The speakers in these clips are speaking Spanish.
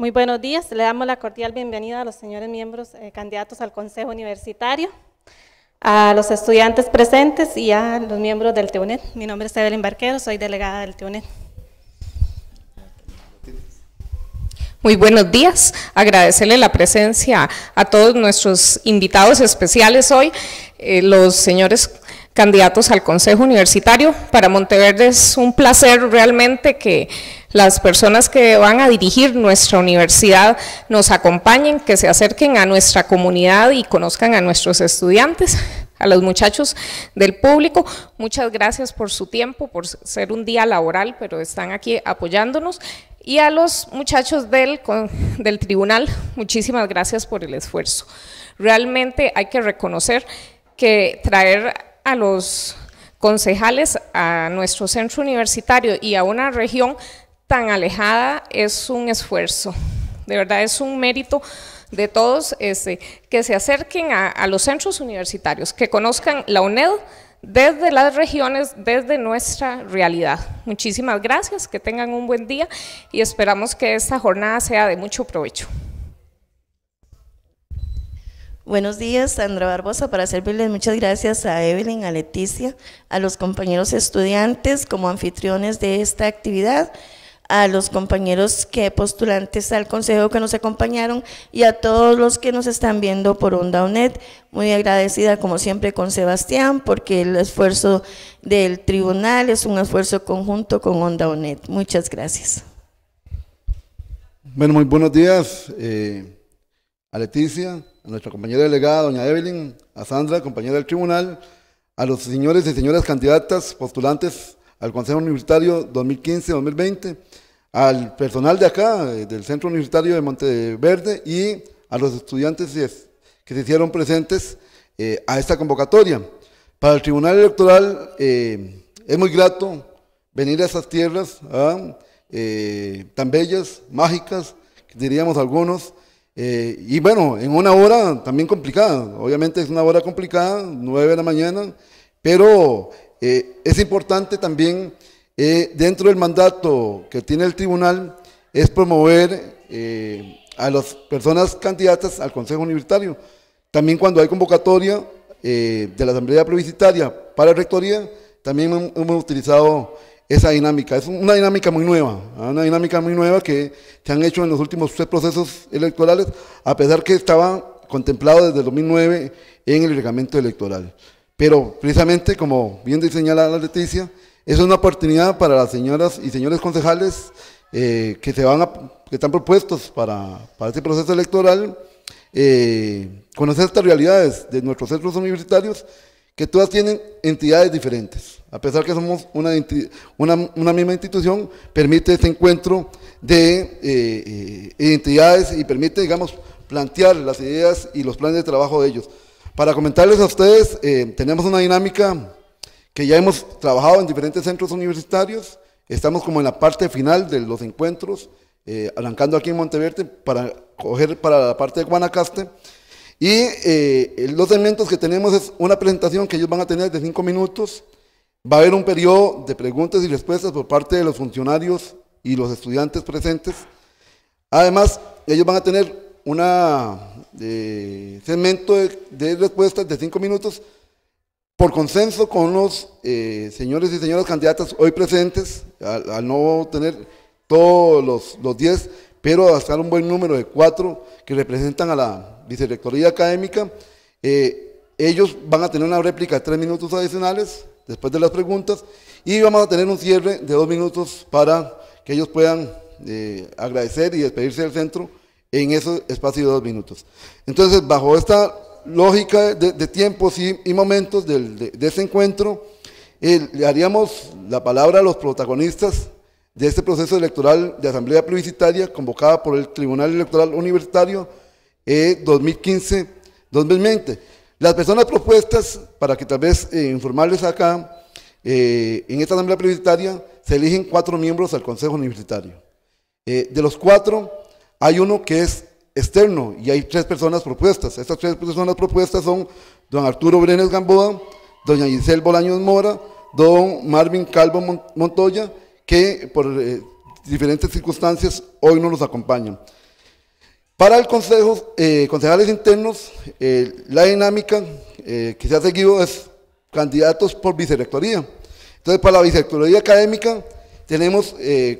Muy buenos días. Le damos la cordial bienvenida a los señores miembros eh, candidatos al Consejo Universitario, a los estudiantes presentes y a los miembros del TUNED. Mi nombre es Evelyn Barquero, soy delegada del TUNED. Muy buenos días. Agradecerle la presencia a todos nuestros invitados especiales hoy, eh, los señores candidatos al Consejo Universitario. Para Monteverde es un placer realmente que las personas que van a dirigir nuestra universidad nos acompañen, que se acerquen a nuestra comunidad y conozcan a nuestros estudiantes, a los muchachos del público. Muchas gracias por su tiempo, por ser un día laboral, pero están aquí apoyándonos. Y a los muchachos del, del tribunal, muchísimas gracias por el esfuerzo. Realmente hay que reconocer que traer a los concejales a nuestro centro universitario y a una región tan alejada es un esfuerzo, de verdad es un mérito de todos este, que se acerquen a, a los centros universitarios, que conozcan la UNED desde las regiones, desde nuestra realidad. Muchísimas gracias, que tengan un buen día y esperamos que esta jornada sea de mucho provecho. Buenos días, Sandra Barbosa, para servirles muchas gracias a Evelyn, a Leticia, a los compañeros estudiantes como anfitriones de esta actividad a los compañeros que postulantes al consejo que nos acompañaron y a todos los que nos están viendo por Onda UNED. Muy agradecida como siempre con Sebastián porque el esfuerzo del tribunal es un esfuerzo conjunto con Onda UNED. Muchas gracias. Bueno, muy buenos días eh, a Leticia, a nuestra compañera delegada, doña Evelyn, a Sandra, compañera del tribunal, a los señores y señoras candidatas postulantes al Consejo Universitario 2015-2020, al personal de acá, eh, del Centro Universitario de Monteverde, y a los estudiantes que se hicieron presentes eh, a esta convocatoria. Para el Tribunal Electoral eh, es muy grato venir a esas tierras ¿ah? tan bellas, mágicas, diríamos algunos, y bueno, en una hora también complicada, obviamente es una hora complicada, 9 de la mañana, pero eh, es importante también, eh, dentro del mandato que tiene el tribunal, es promover eh, a las personas candidatas al Consejo Universitario. También cuando hay convocatoria de la Asamblea Provisitaria para rectoría, también hemos utilizado esa dinámica. Es una dinámica muy nueva, ¿ah? una dinámica muy nueva que se han hecho en los últimos tres procesos electorales, a pesar que estaba contemplado desde el 2009 en el reglamento electoral. Pero precisamente, como bien señala la Leticia, es una oportunidad para las señoras y señores concejales eh, que, se van que están propuestos para, este proceso electoral, eh, conocer estas realidades de nuestros centros universitarios, que todas tienen entidades diferentes. A pesar que somos una, misma institución, permite este encuentro de eh, identidades y permite, digamos, plantear las ideas y los planes de trabajo de ellos. Para comentarles a ustedes, eh, tenemos una dinámica que ya hemos trabajado en diferentes centros universitarios. Estamos como en la parte final de los encuentros, eh, arrancando aquí en Monteverde para coger para la parte de Guanacaste. Y eh, los elementos que tenemos es una presentación que ellos van a tener de cinco minutos. Va a haber un periodo de preguntas y respuestas por parte de los funcionarios y los estudiantes presentes. Además, ellos van a tener un eh, segmento de, respuestas de cinco minutos por consenso con los eh, señores y señoras candidatas hoy presentes, al, no tener todos los, diez, pero hasta un buen número de cuatro que representan a la vicerrectoría académica. Eh, ellos van a tener una réplica de tres minutos adicionales después de las preguntas y vamos a tener un cierre de dos minutos para que ellos puedan agradecer y despedirse del centro en ese espacio de dos minutos. Entonces, bajo esta lógica de, tiempos y, momentos de, ese encuentro, eh, le haríamos la palabra a los protagonistas de este proceso electoral de asamblea plebiscitaria convocada por el Tribunal Electoral Universitario eh, 2015-2020. Las personas propuestas, para que tal vez eh, informarles acá, eh, en esta asamblea plebiscitaria se eligen cuatro miembros al Consejo Universitario. de los cuatro, hay uno que es externo y hay tres personas propuestas. Estas tres personas propuestas son don Arturo Brenes Gamboa, doña Giselle Bolaños Mora, don Marvin Calvo Montoya, que por eh, diferentes circunstancias hoy no nos acompañan. Para el consejo, eh, concejales internos, eh, la dinámica que se ha seguido es candidatos por vicerectoría. Entonces, para la vicerectoría académica tenemos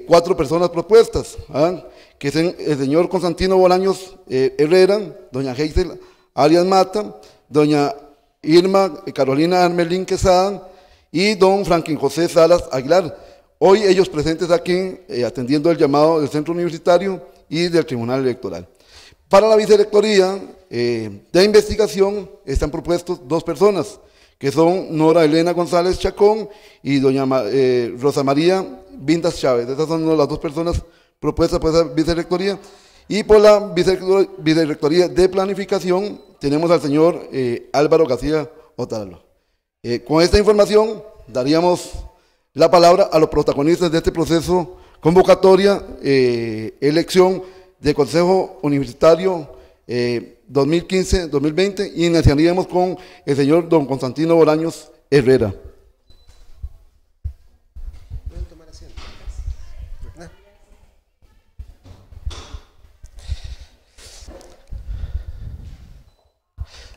cuatro personas propuestas. ¿ah? que es el señor Constantino Bolaños eh, Herrera, doña Heisel Arias Mata, doña Irma eh, Carolina Armelín Quesada y don Franklin José Salas Aguilar. Hoy ellos presentes aquí eh, atendiendo el llamado del Centro Universitario y del Tribunal Electoral. Para la Vicerectoría de Investigación están propuestos dos personas, que son Nora Elena González Chacón y doña Rosa María Vindas Chávez. Esas son las dos personas propuesta por esa vicerrectoría. Y por la vicerrectoría de planificación tenemos al señor eh, Álvaro García Otalo. Eh, con esta información daríamos la palabra a los protagonistas de este proceso convocatoria, eh, elección del Consejo Universitario 2015-2020 y iniciaríamos con el señor don Constantino Boraños Herrera.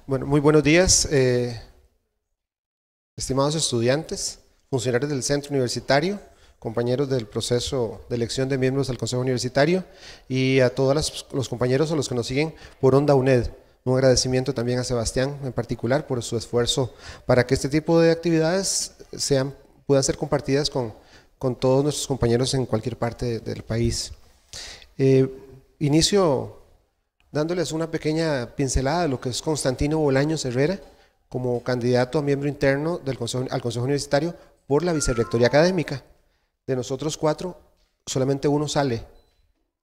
Bueno, muy buenos días, eh, estimados estudiantes, funcionarios del centro universitario, compañeros del proceso de elección de miembros del Consejo Universitario y a todos los compañeros a los que nos siguen por Onda UNED. Un agradecimiento también a Sebastián en particular por su esfuerzo para que este tipo de actividades sean, puedan ser compartidas con, todos nuestros compañeros en cualquier parte del país. Eh, inicio dándoles una pequeña pincelada de lo que es Constantino Bolaños Herrera como candidato a miembro interno del consejo, al Consejo Universitario por la Vicerrectoría Académica. De nosotros cuatro, solamente uno sale,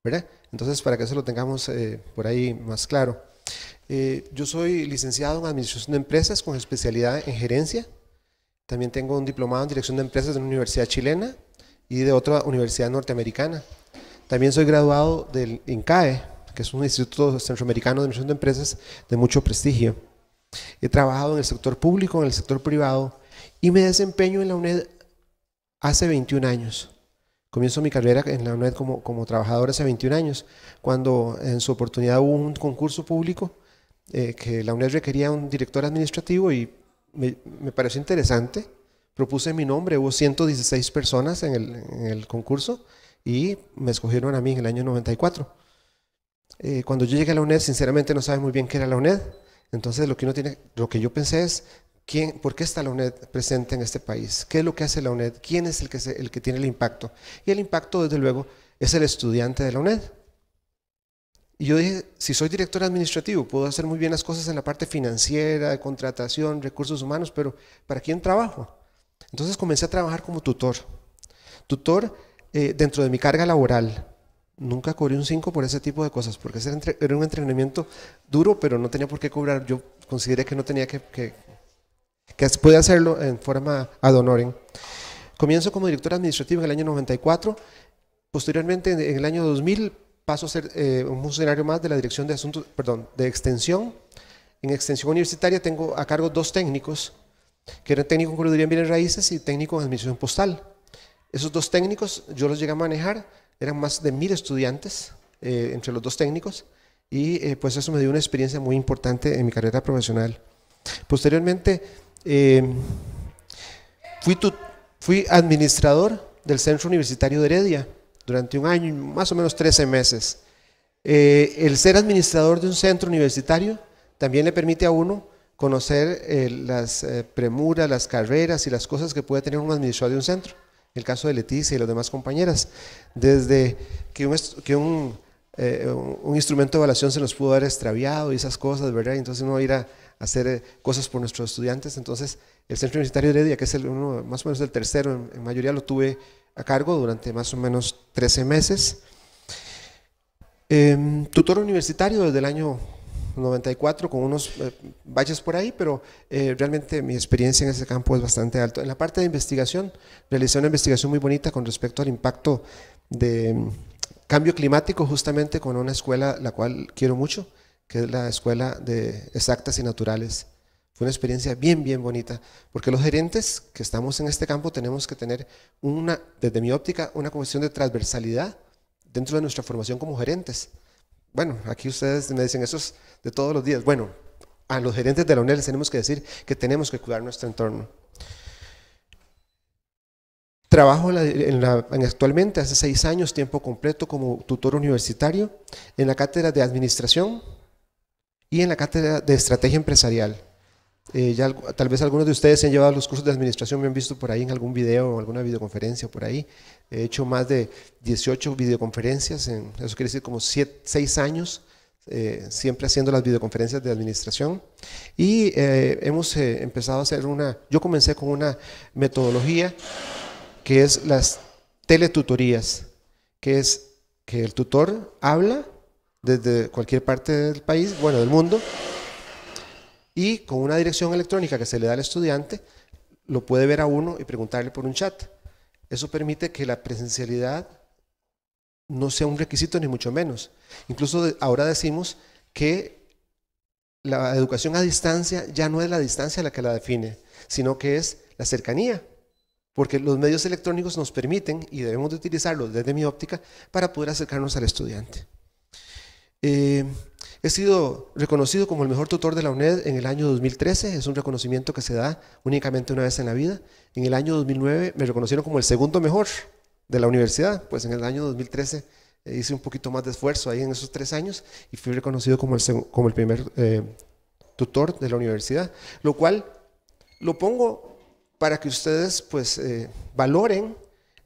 ¿verdad? Entonces, para que eso lo tengamos eh, por ahí más claro. Eh, yo soy licenciado en Administración de Empresas con especialidad en gerencia. También tengo un diplomado en Dirección de Empresas de una universidad chilena y de otra universidad norteamericana. También soy graduado del INCAE, que es un instituto centroamericano de admisión de empresas de mucho prestigio. He trabajado en el sector público, en el sector privado y me desempeño en la UNED hace 21 años. Comienzo mi carrera en la UNED como, como trabajador hace 21 años, cuando en su oportunidad hubo un concurso público eh, que la UNED requería un director administrativo y me, me, pareció interesante. Propuse mi nombre, hubo 116 personas en el, en el concurso y me escogieron a mí en el año 94. Eh, cuando yo llegué a la UNED, sinceramente no sabes muy bien qué era la UNED. Entonces, lo que, uno tiene, lo que yo pensé es, ¿quién, ¿por qué está la UNED presente en este país? ¿Qué es lo que hace la UNED? ¿Quién es el que, el que tiene el impacto? Y el impacto, desde luego, es el estudiante de la UNED. Y yo dije, si soy director administrativo, puedo hacer muy bien las cosas en la parte financiera, de contratación, recursos humanos, pero ¿para quién trabajo? Entonces comencé a trabajar como tutor. Tutor eh, dentro de mi carga laboral nunca cobré un 5 por ese tipo de cosas, porque ese era un entrenamiento duro, pero no tenía por qué cobrar. Yo consideré que no tenía que, que, que hacerlo en forma ad honorem. Comienzo como director administrativo en el año 94. Posteriormente, en el año 2000, paso a ser eh, un funcionario más de la Dirección de Asuntos, perdón, de Extensión. En Extensión Universitaria tengo a cargo dos técnicos, que eran técnico en Curaduría en Bienes Raíces y técnico en Administración Postal. Esos dos técnicos yo los llegué a manejar eran más de mil estudiantes eh, entre los dos técnicos y eh, pues eso me dio una experiencia muy importante en mi carrera profesional. Posteriormente eh, fui, fui administrador del Centro Universitario de Heredia durante un año, más o menos 13 meses. el ser administrador de un centro universitario también le permite a uno conocer las premuras, las carreras y las cosas que puede tener un administrador de un centro el caso de Leticia y las demás compañeras, desde que eh, un, instrumento de evaluación se nos pudo haber extraviado y esas cosas, ¿verdad? Y entonces no ir a hacer eh, cosas por nuestros estudiantes. Entonces, el Centro Universitario de Heredia, que es el uno, más o menos el tercero, en, mayoría lo tuve a cargo durante más o menos 13 meses. Em, tutor universitario desde el año 94 con unos baches eh, valles por ahí, pero eh, realmente mi experiencia en ese campo es bastante alto. En la parte de investigación, realicé una investigación muy bonita con respecto al impacto de mm, cambio climático justamente con una escuela la cual quiero mucho, que es la Escuela de Exactas y Naturales. Fue una experiencia bien, bien bonita, porque los gerentes que estamos en este campo tenemos que tener una, desde mi óptica, una cuestión de transversalidad dentro de nuestra formación como gerentes bueno, aquí ustedes me dicen, eso es de todos los días. Bueno, a los gerentes de la UNED les tenemos que decir que tenemos que cuidar nuestro entorno. Trabajo actualmente, hace seis años, tiempo completo como tutor universitario en la cátedra de Administración y en la cátedra de Estrategia Empresarial. Eh, ya, tal vez algunos de ustedes se han llevado los cursos de administración, me han visto por ahí en algún video o alguna videoconferencia por ahí. He hecho más de 18 videoconferencias, en, eso quiere decir como 6 años, eh, siempre haciendo las videoconferencias de administración. Y eh, hemos eh, empezado a hacer una, yo comencé con una metodología que es las teletutorías, que es que el tutor habla desde cualquier parte del país, bueno, del mundo, y con una dirección electrónica que se le da al estudiante, lo puede ver a uno y preguntarle por un chat. Eso permite que la presencialidad no sea un requisito ni mucho menos. Incluso ahora decimos que la educación a distancia ya no es la distancia la que la define, sino que es la cercanía, porque los medios electrónicos nos permiten y debemos de utilizarlos desde mi óptica para poder acercarnos al estudiante. Eh, He sido reconocido como el mejor tutor de la UNED en el año 2013, es un reconocimiento que se da únicamente una vez en la vida. En el año 2009 me reconocieron como el segundo mejor de la universidad, pues en el año 2013 eh, hice un poquito más de esfuerzo ahí en esos tres años y fui reconocido como el, como el primer eh, tutor de la universidad, lo cual lo pongo para que ustedes pues eh, valoren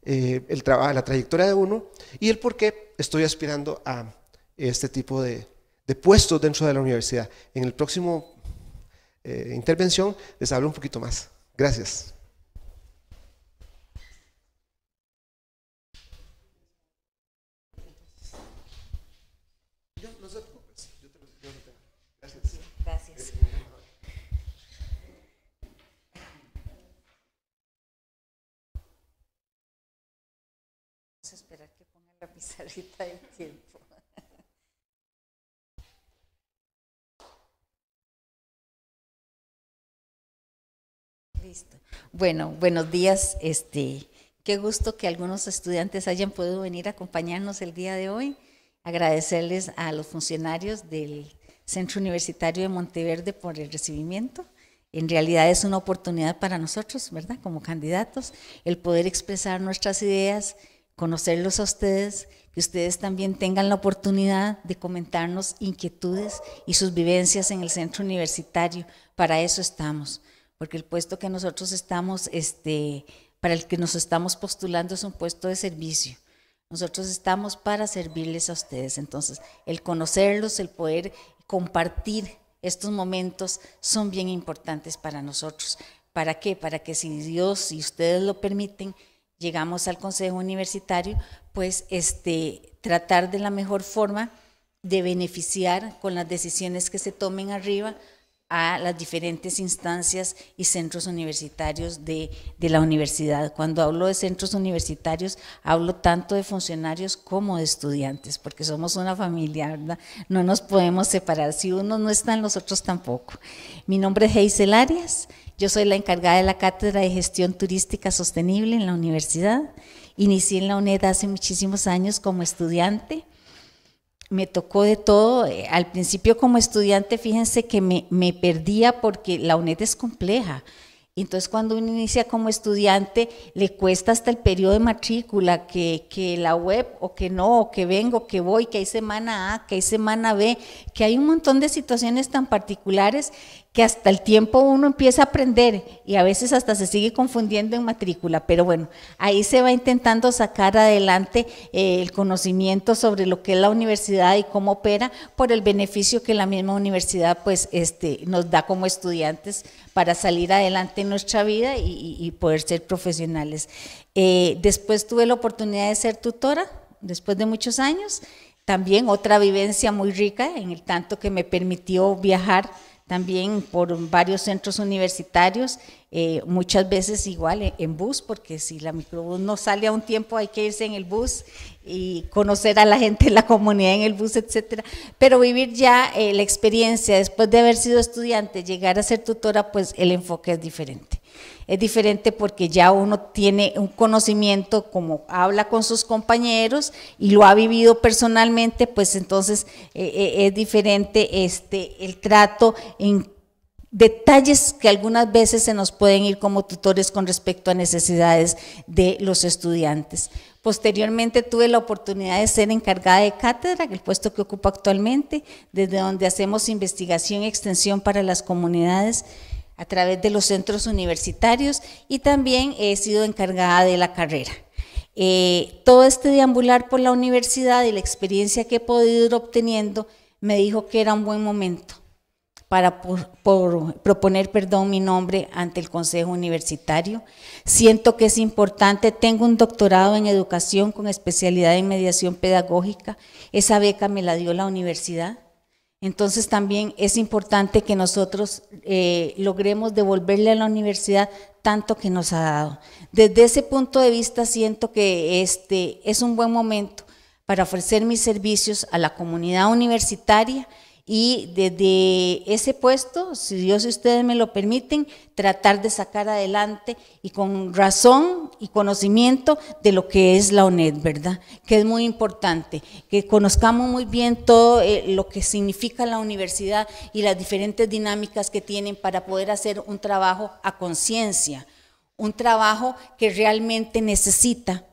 eh, el la trayectoria de uno y el por qué estoy aspirando a este tipo de de puestos dentro de la universidad. En el próximo eh, intervención les hablo un poquito más. Gracias. Bueno, buenos días. Este, qué gusto que algunos estudiantes hayan podido venir a acompañarnos el día de hoy. Agradecerles a los funcionarios del Centro Universitario de Monteverde por el recibimiento. En realidad es una oportunidad para nosotros, ¿verdad? Como candidatos, el poder expresar nuestras ideas, conocerlos a ustedes, que ustedes también tengan la oportunidad de comentarnos inquietudes y sus vivencias en el centro universitario. Para eso estamos porque el puesto que nosotros estamos, este, para el que nos estamos postulando es un puesto de servicio. Nosotros estamos para servirles a ustedes. Entonces, el conocerlos, el poder compartir estos momentos son bien importantes para nosotros. ¿Para qué? Para que si Dios, y ustedes lo permiten, llegamos al Consejo Universitario, pues este, tratar de la mejor forma de beneficiar con las decisiones que se tomen arriba a las diferentes instancias y centros universitarios de, de, la universidad. Cuando hablo de centros universitarios, hablo tanto de funcionarios como de estudiantes, porque somos una familia, ¿verdad? No nos podemos separar. Si uno no está, los otros tampoco. Mi nombre es Heisel Arias, yo soy la encargada de la Cátedra de Gestión Turística Sostenible en la universidad. Inicié en la UNED hace muchísimos años como estudiante me tocó de todo. Eh, al principio como estudiante, fíjense que me, perdía porque la UNED es compleja. Entonces cuando uno inicia como estudiante, le cuesta hasta el periodo de matrícula, que, que la web o que no, o que vengo, que voy, que hay semana A, que hay semana B, que hay un montón de situaciones tan particulares que hasta el tiempo uno empieza a aprender y a veces hasta se sigue confundiendo en matrícula, pero bueno, ahí se va intentando sacar adelante eh, el conocimiento sobre lo que es la universidad y cómo opera por el beneficio que la misma universidad pues este, nos da como estudiantes para salir adelante en nuestra vida y, poder ser profesionales. Eh, después tuve la oportunidad de ser tutora, después de muchos años, también otra vivencia muy rica en el tanto que me permitió viajar también por varios centros universitarios, eh, muchas veces igual e-, en, bus, porque si la microbús no sale a un tiempo hay que irse en el bus y conocer a la gente, la comunidad en el bus, etcétera. Pero vivir ya eh, la experiencia después de haber sido estudiante, llegar a ser tutora, pues el enfoque es diferente. Es diferente porque ya uno tiene un conocimiento, como habla con sus compañeros y lo ha vivido personalmente, pues entonces eh, eh, es diferente este, el trato en detalles que algunas veces se nos pueden ir como tutores con respecto a necesidades de los estudiantes. Posteriormente tuve la oportunidad de ser encargada de cátedra, el puesto que ocupo actualmente, desde donde hacemos investigación y extensión para las comunidades a través de los centros universitarios y también he sido encargada de la carrera. Eh, todo este deambular por la universidad y la experiencia que he podido ir obteniendo me dijo que era un buen momento para proponer perdón, mi nombre ante el Consejo Universitario. Siento que es importante, tengo un doctorado en educación con especialidad en mediación pedagógica, esa beca me la dio la universidad entonces también es importante que nosotros eh, logremos devolverle a la universidad tanto que nos ha dado. Desde ese punto de vista siento que este es un buen momento para ofrecer mis servicios a la comunidad universitaria, y desde ese puesto, si Dios y ustedes me lo permiten, tratar de sacar adelante y con razón y conocimiento de lo que es la UNED, ¿verdad? Que es muy importante, que conozcamos muy bien todo eh, lo que significa la universidad y las diferentes dinámicas que tienen para poder hacer un trabajo a conciencia, un trabajo que realmente necesita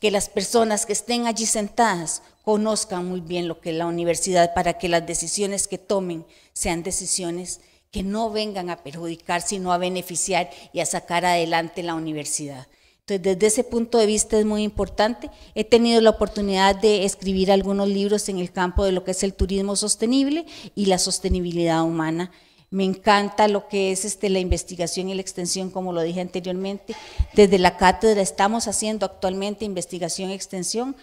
que las personas que estén allí sentadas conozcan muy bien lo que es la universidad para que las decisiones que tomen sean decisiones que no vengan a perjudicar, sino a beneficiar y a sacar adelante la universidad. Entonces, desde ese punto de vista es muy importante. He tenido la oportunidad de escribir algunos libros en el campo de lo que es el turismo sostenible y la sostenibilidad humana. Me encanta lo que es este, la investigación y la extensión, como lo dije anteriormente. Desde la cátedra estamos haciendo actualmente investigación y extensión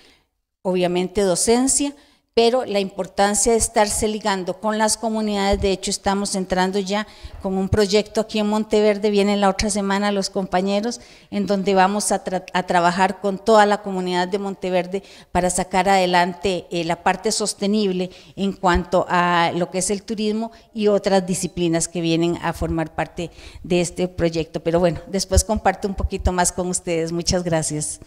obviamente docencia, pero la importancia de estarse ligando con las comunidades, de hecho estamos entrando ya con un proyecto aquí en Monteverde, vienen la otra semana los compañeros, en donde vamos a, trabajar con toda la comunidad de Monteverde para sacar adelante eh, la parte sostenible en cuanto a lo que es el turismo y otras disciplinas que vienen a formar parte de este proyecto. Pero bueno, después comparto un poquito más con ustedes. Muchas gracias.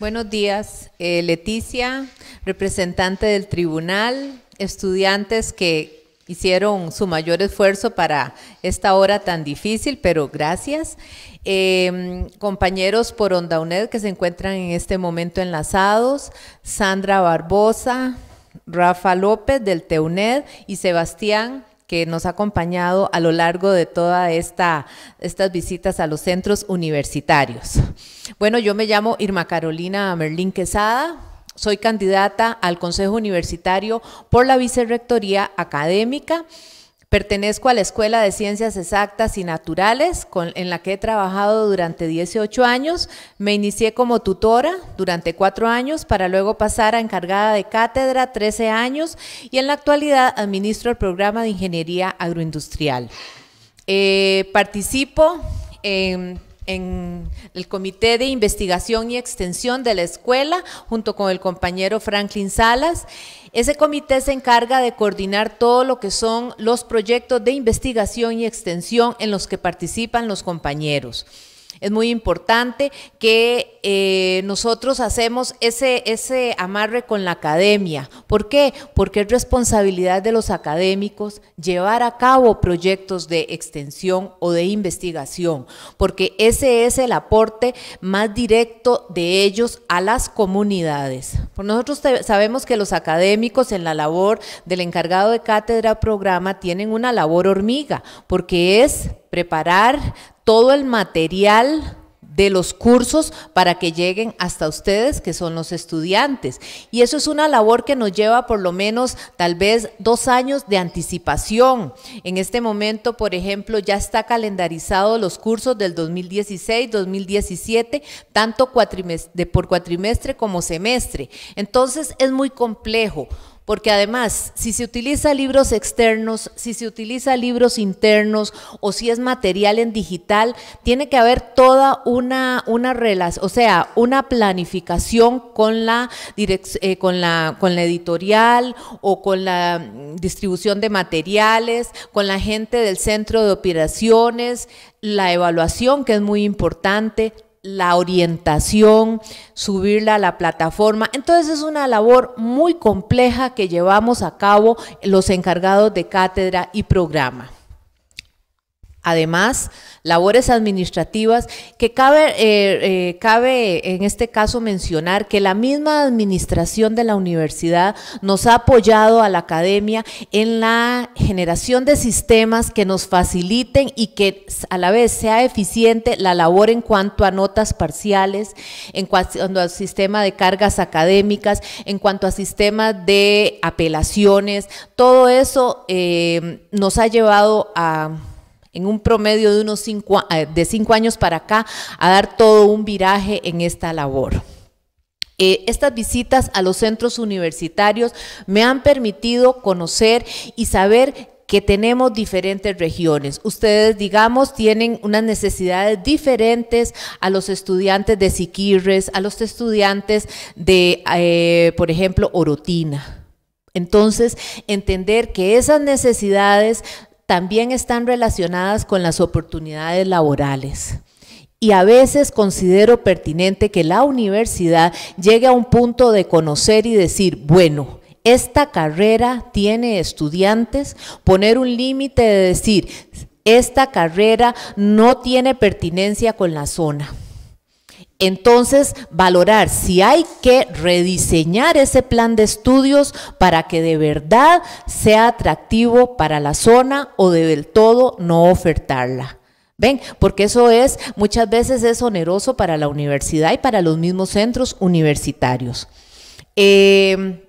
Buenos días, eh, Leticia, representante del tribunal, estudiantes que hicieron su mayor esfuerzo para esta hora tan difícil, pero gracias. Eh, compañeros por Onda UNED que se encuentran en este momento enlazados, Sandra Barbosa, Rafa López del TEUNED y Sebastián que nos ha acompañado a lo largo de todas estas visitas a los centros universitarios. Bueno, yo me llamo Irma Carolina Merlín Quesada. Soy candidata al Consejo Universitario por la Vicerrectoría Académica. Pertenezco a la Escuela de Ciencias Exactas y Naturales, en la que he trabajado durante 18 años. Me inicié como tutora durante cuatro años para luego pasar a encargada de cátedra 13 años y en la actualidad administro el programa de Ingeniería Agroindustrial. Eh, participo en en el Comité de Investigación y Extensión de la Escuela, junto con el compañero Franklin Salas. Ese comité se encarga de coordinar todo lo que son los proyectos de investigación y extensión en los que participan los compañeros. Es muy importante que eh, nosotros hacemos ese, ese amarre con la academia. ¿Por qué? Porque es responsabilidad de los académicos llevar a cabo proyectos de extensión o de investigación, porque ese es el aporte más directo de ellos a las comunidades. Pues nosotros sabemos que los académicos en la labor del encargado de cátedra programa tienen una labor hormiga, porque es preparar todo el material de los cursos para que lleguen hasta ustedes, que son los estudiantes. Y eso es una labor que nos lleva por lo menos tal vez dos años de anticipación. En este momento, por ejemplo, ya está calendarizado los cursos del 2016-2017, tanto cuatrimestre, por cuatrimestre como semestre. Entonces es muy complejo porque además, si se utiliza libros externos, si se utiliza libros internos o si es material en digital, tiene que haber toda una, una relación, o sea, una planificación con la, eh, con, la, con la editorial o con la mm, distribución de materiales, con la gente del centro de operaciones, la evaluación que es muy importante, la orientación, subirla a la plataforma. Entonces es una labor muy compleja que llevamos a cabo los encargados de cátedra y programa. Además, labores administrativas, que cabe, eh, eh, cabe en este caso mencionar que la misma administración de la universidad nos ha apoyado a la academia en la generación de sistemas que nos faciliten y que a la vez sea eficiente la labor en cuanto a notas parciales, en cuanto al sistema de cargas académicas, en cuanto a sistemas de apelaciones. Todo eso eh, nos ha llevado a en un promedio de unos eh, cinco, años para acá a dar todo un viraje en esta labor. Eh, estas visitas a los centros universitarios me han permitido conocer y saber que tenemos diferentes regiones. Ustedes, digamos, tienen unas necesidades diferentes a los estudiantes de Siquirres, a los estudiantes de, eh, por ejemplo, Orotina. Entonces, entender que esas necesidades también están relacionadas con las oportunidades laborales. Y a veces considero pertinente que la universidad llegue a un punto de conocer y decir, bueno, esta carrera tiene estudiantes, poner un límite de decir, esta carrera no tiene pertinencia con la zona. Entonces, valorar si hay que rediseñar ese plan de estudios para que de verdad sea atractivo para la zona o de del todo no ofertarla. ¿Ven? Porque eso es, muchas veces es oneroso para la universidad y para los mismos centros universitarios. Eh,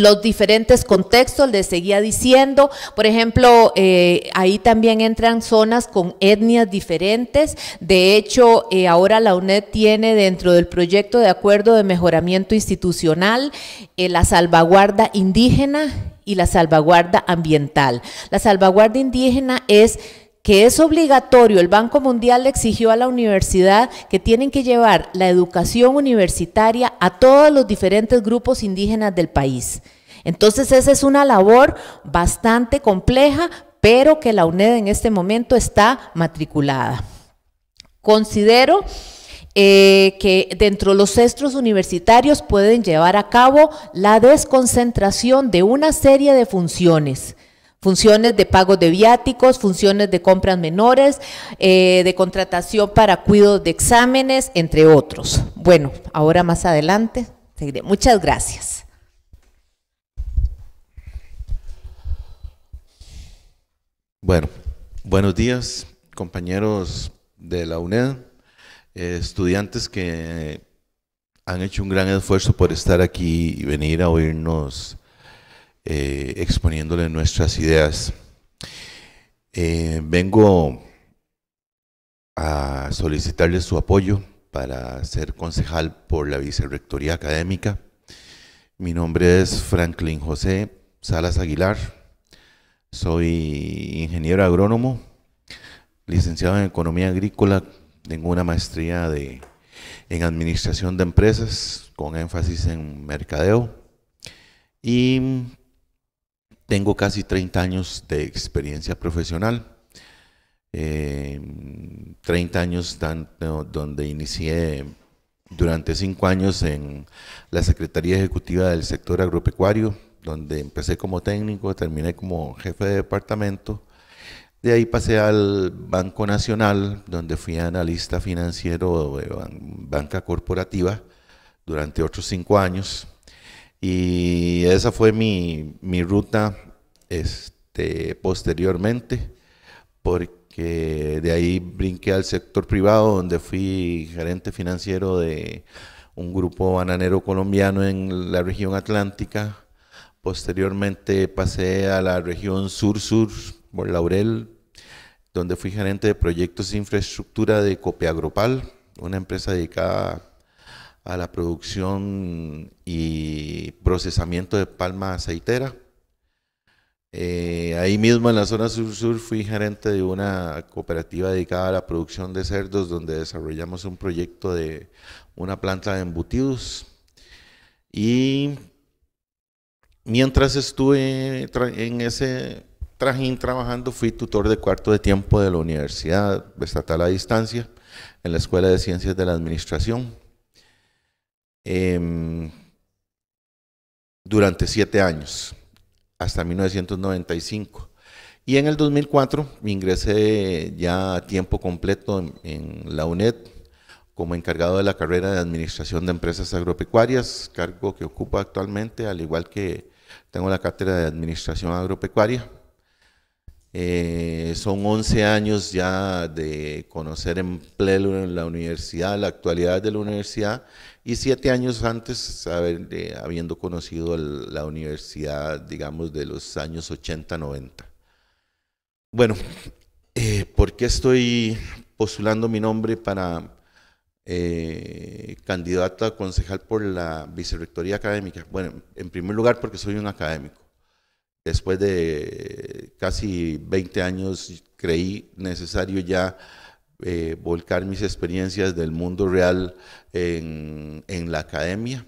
los diferentes contextos, les seguía diciendo, por ejemplo, eh, ahí también entran zonas con etnias diferentes, de hecho, eh, ahora la UNED tiene dentro del proyecto de acuerdo de mejoramiento institucional eh, la salvaguarda indígena y la salvaguarda ambiental. La salvaguarda indígena es que es obligatorio, el Banco Mundial le exigió a la universidad que tienen que llevar la educación universitaria a todos los diferentes grupos indígenas del país. Entonces esa es una labor bastante compleja, pero que la UNED en este momento está matriculada. Considero eh, que dentro de los centros universitarios pueden llevar a cabo la desconcentración de una serie de funciones funciones de pago de viáticos, funciones de compras menores, eh, de contratación para cuidos de exámenes, entre otros. Bueno, ahora más adelante Muchas gracias. Bueno, buenos días, compañeros de la UNED, eh, estudiantes que han hecho un gran esfuerzo por estar aquí y venir a oírnos eh, exponiéndole nuestras ideas. Eh, vengo a solicitarle su apoyo para ser concejal por la Vicerrectoría Académica. Mi nombre es Franklin José Salas Aguilar. Soy ingeniero agrónomo, licenciado en Economía Agrícola. Tengo una maestría de, en Administración de Empresas con énfasis en Mercadeo. Y tengo casi 30 años de experiencia profesional, 30 em, años donde inicié durante 5 años en la Secretaría Ejecutiva del Sector Agropecuario, donde empecé como técnico, terminé como jefe de departamento. De ahí pasé al Banco Nacional, donde fui analista financiero de banca corporativa durante otros cinco años. Y esa fue mi, ruta este, posteriormente, porque de ahí brinqué al sector privado, donde fui gerente financiero de un grupo bananero colombiano en la región atlántica. Posteriormente pasé a la región sur-sur, por Laurel, donde fui gerente de proyectos de infraestructura de Copiagropal, una empresa dedicada a a la producción y procesamiento de palma aceitera. Eh, ahí mismo en la zona sur-sur fui gerente de una cooperativa dedicada a la producción de cerdos donde desarrollamos un proyecto de una planta de embutidos. Y mientras estuve en ese trajín trabajando, fui tutor de cuarto de tiempo de la Universidad Estatal a Distancia en la Escuela de Ciencias de la Administración. Em, durante siete años, hasta 1995. Y en el 2004 me ingresé ya a tiempo completo en, la UNED como encargado de la carrera de Administración de Empresas Agropecuarias, cargo que ocupo actualmente, al igual que tengo la cátedra de Administración Agropecuaria. Eh, son 11 años ya de conocer en pleno la universidad, la actualidad de la universidad y siete años antes habiendo conocido la universidad, digamos, de los años 80, 90. Bueno, eh, ¿por qué estoy postulando mi nombre para eh, candidato a concejal por la vicerrectoría académica? Bueno, en primer lugar porque soy un académico. Después de casi 20 años creí necesario ya eh, volcar mis experiencias del mundo real en, la academia.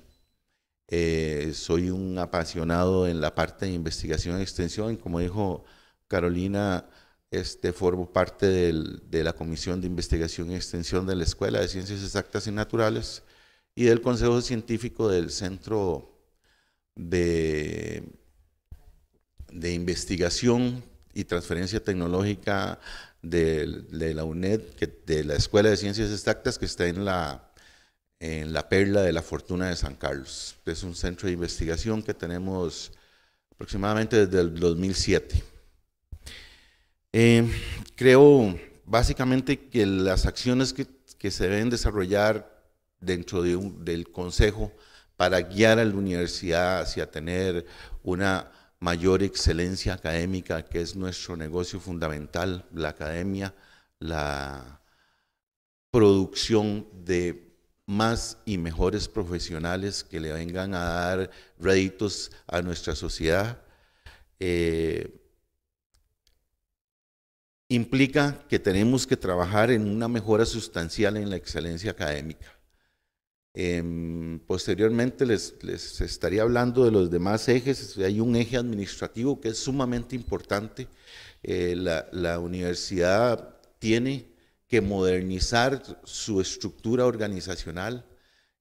Eh, soy un apasionado en la parte de investigación y extensión. Como dijo Carolina, este, formo parte de la Comisión de Investigación y Extensión de la Escuela de Ciencias Exactas y Naturales y del Consejo Científico del Centro de, de Investigación y Transferencia Tecnológica de, la UNED, de la Escuela de Ciencias Exactas, que está en la, en la Perla de la Fortuna de San Carlos. Es un centro de investigación que tenemos aproximadamente desde el 2007. Eh, creo básicamente que las acciones que, se deben desarrollar dentro de del Consejo para guiar a la universidad hacia tener una mayor excelencia académica, que es nuestro negocio fundamental, la academia, la producción de más y mejores profesionales que le vengan a dar réditos a nuestra sociedad. Eh, implica que tenemos que trabajar en una mejora sustancial en la excelencia académica. Em, posteriormente les, les, estaría hablando de los demás ejes. Hay un eje administrativo que es sumamente importante. Eh, la, universidad tiene que modernizar su estructura organizacional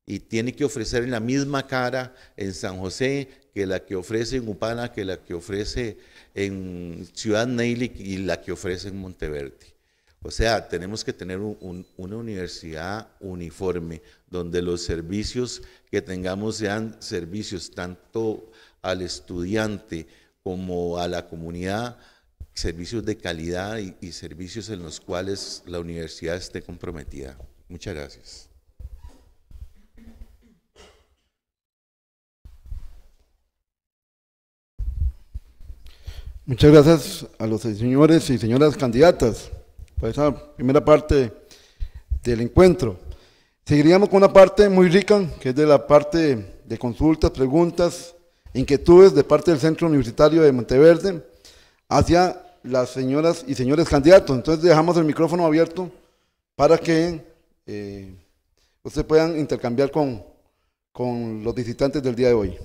y tiene que ofrecer la misma cara en San José que la que ofrece en Upana, que la que ofrece en Ciudad Neylic y la que ofrece en Monteverde. O sea, tenemos que tener una universidad uniforme, donde los servicios que tengamos sean servicios tanto al estudiante como a la comunidad, servicios de calidad y servicios en los cuales la universidad esté comprometida. Muchas gracias. Muchas gracias a los señores y señoras candidatas para esa primera parte del encuentro. Seguiríamos con una parte muy rica, que es de la parte de consultas, preguntas, inquietudes de parte del Centro Universitario de Monteverde hacia las señoras y señores candidatos. Entonces dejamos el micrófono abierto para que eh, ustedes puedan intercambiar con los visitantes del día de hoy.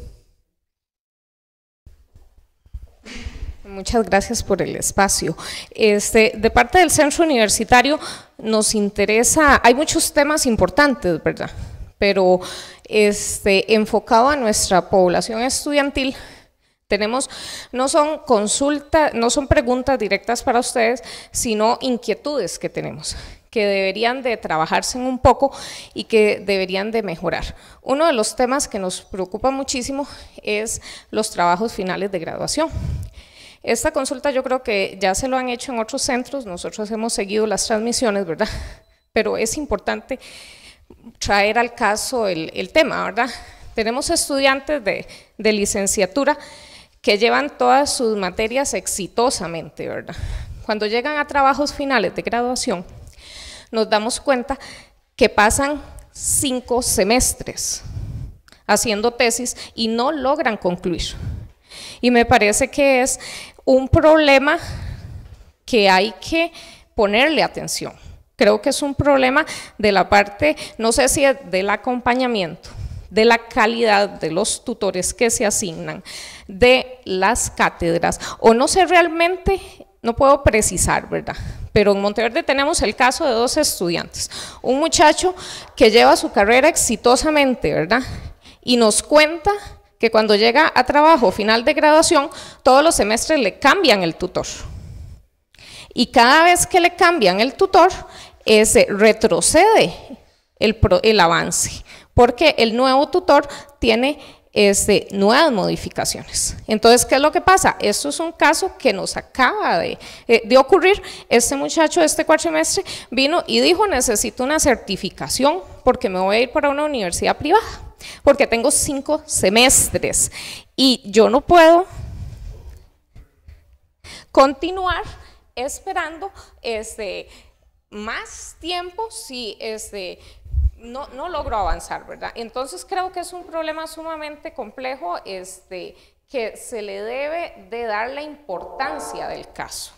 Muchas gracias por el espacio. Este, de parte del Centro Universitario nos interesa, hay muchos temas importantes, ¿verdad? Pero este, enfocado a nuestra población estudiantil, tenemos, no son consultas, no son preguntas directas para ustedes, sino inquietudes que tenemos, que deberían de trabajarse un poco y que deberían de mejorar. Uno de los temas que nos preocupa muchísimo es los trabajos finales de graduación. Esta consulta yo creo que ya se lo han hecho en otros centros, nosotros hemos seguido las transmisiones, ¿verdad? Pero es importante traer al caso el, tema, ¿verdad? Tenemos estudiantes de, de licenciatura que llevan todas sus materias exitosamente, ¿verdad? Cuando llegan a trabajos finales de graduación, nos damos cuenta que pasan cinco semestres haciendo tesis y no logran concluir. Y me parece que es un problema que hay que ponerle atención. Creo que es un problema de la parte, no sé si es del acompañamiento, de la calidad de los tutores que se asignan, de las cátedras, o no sé realmente, no puedo precisar, ¿verdad? Pero en Monteverde tenemos el caso de dos estudiantes, un muchacho que lleva su carrera exitosamente, ¿verdad? Y nos cuenta que cuando llega a trabajo final de graduación, todos los semestres le cambian el tutor. Y cada vez que le cambian el tutor, ese retrocede el, avance, porque el nuevo tutor tiene nuevas modificaciones. Entonces, ¿qué es lo que pasa? Esto es un caso que nos acaba de, eh, ocurrir. Este muchacho de este semestre, vino y dijo, necesito una certificación porque me voy a ir para una universidad privada porque tengo cinco semestres y yo no puedo continuar esperando este, más tiempo si este, no, no, logro avanzar, ¿verdad? Entonces creo que es un problema sumamente complejo este, que se le debe de dar la importancia del caso.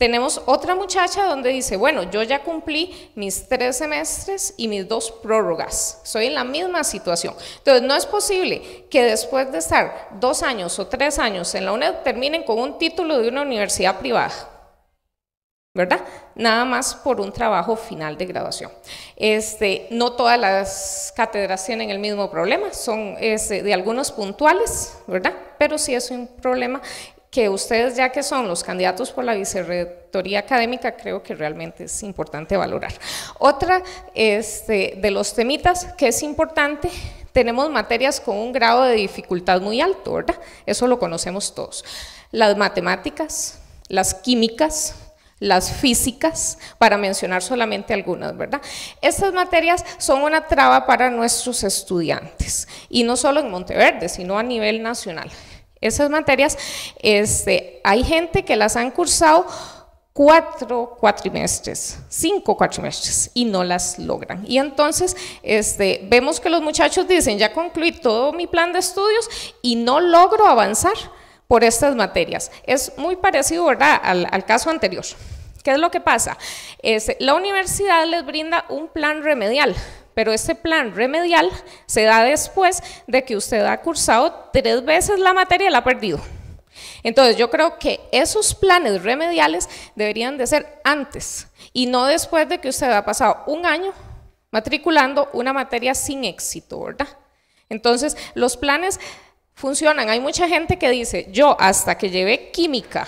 Tenemos otra muchacha donde dice, bueno, yo ya cumplí mis tres semestres y mis dos prórrogas, soy en la misma situación. Entonces, no es posible que después de estar dos años o tres años en la UNED terminen con un título de una universidad privada. ¿Verdad? Nada más por un trabajo final de graduación. Este, no todas las cátedras tienen el mismo problema, son este, de algunos puntuales, ¿verdad? Pero sí es un problema que ustedes, ya que son los candidatos por la vicerrectoría académica, creo que realmente es importante valorar. Otra este, de los temitas que es importante, tenemos materias con un grado de dificultad muy alto, ¿verdad? Eso lo conocemos todos. Las matemáticas, las químicas, las físicas, para mencionar solamente algunas, ¿verdad? Estas materias son una traba para nuestros estudiantes, y no solo en Monteverde, sino a nivel nacional. Esas materias, este, hay gente que las han cursado cuatro cuatrimestres, cinco cuatrimestres y no las logran. Y entonces este, vemos que los muchachos dicen, ya concluí todo mi plan de estudios y no logro avanzar por estas materias. Es muy parecido ¿verdad? Al, caso anterior. ¿Qué es lo que pasa? Es este, la universidad les brinda un plan remedial, pero ese plan remedial se da después de que usted ha cursado tres veces la materia y la ha perdido. Entonces yo creo que esos planes remediales deberían de ser antes y no después de que usted ha pasado un año matriculando una materia sin éxito, ¿verdad? Entonces los planes funcionan. Hay mucha gente que dice, yo hasta que llevé química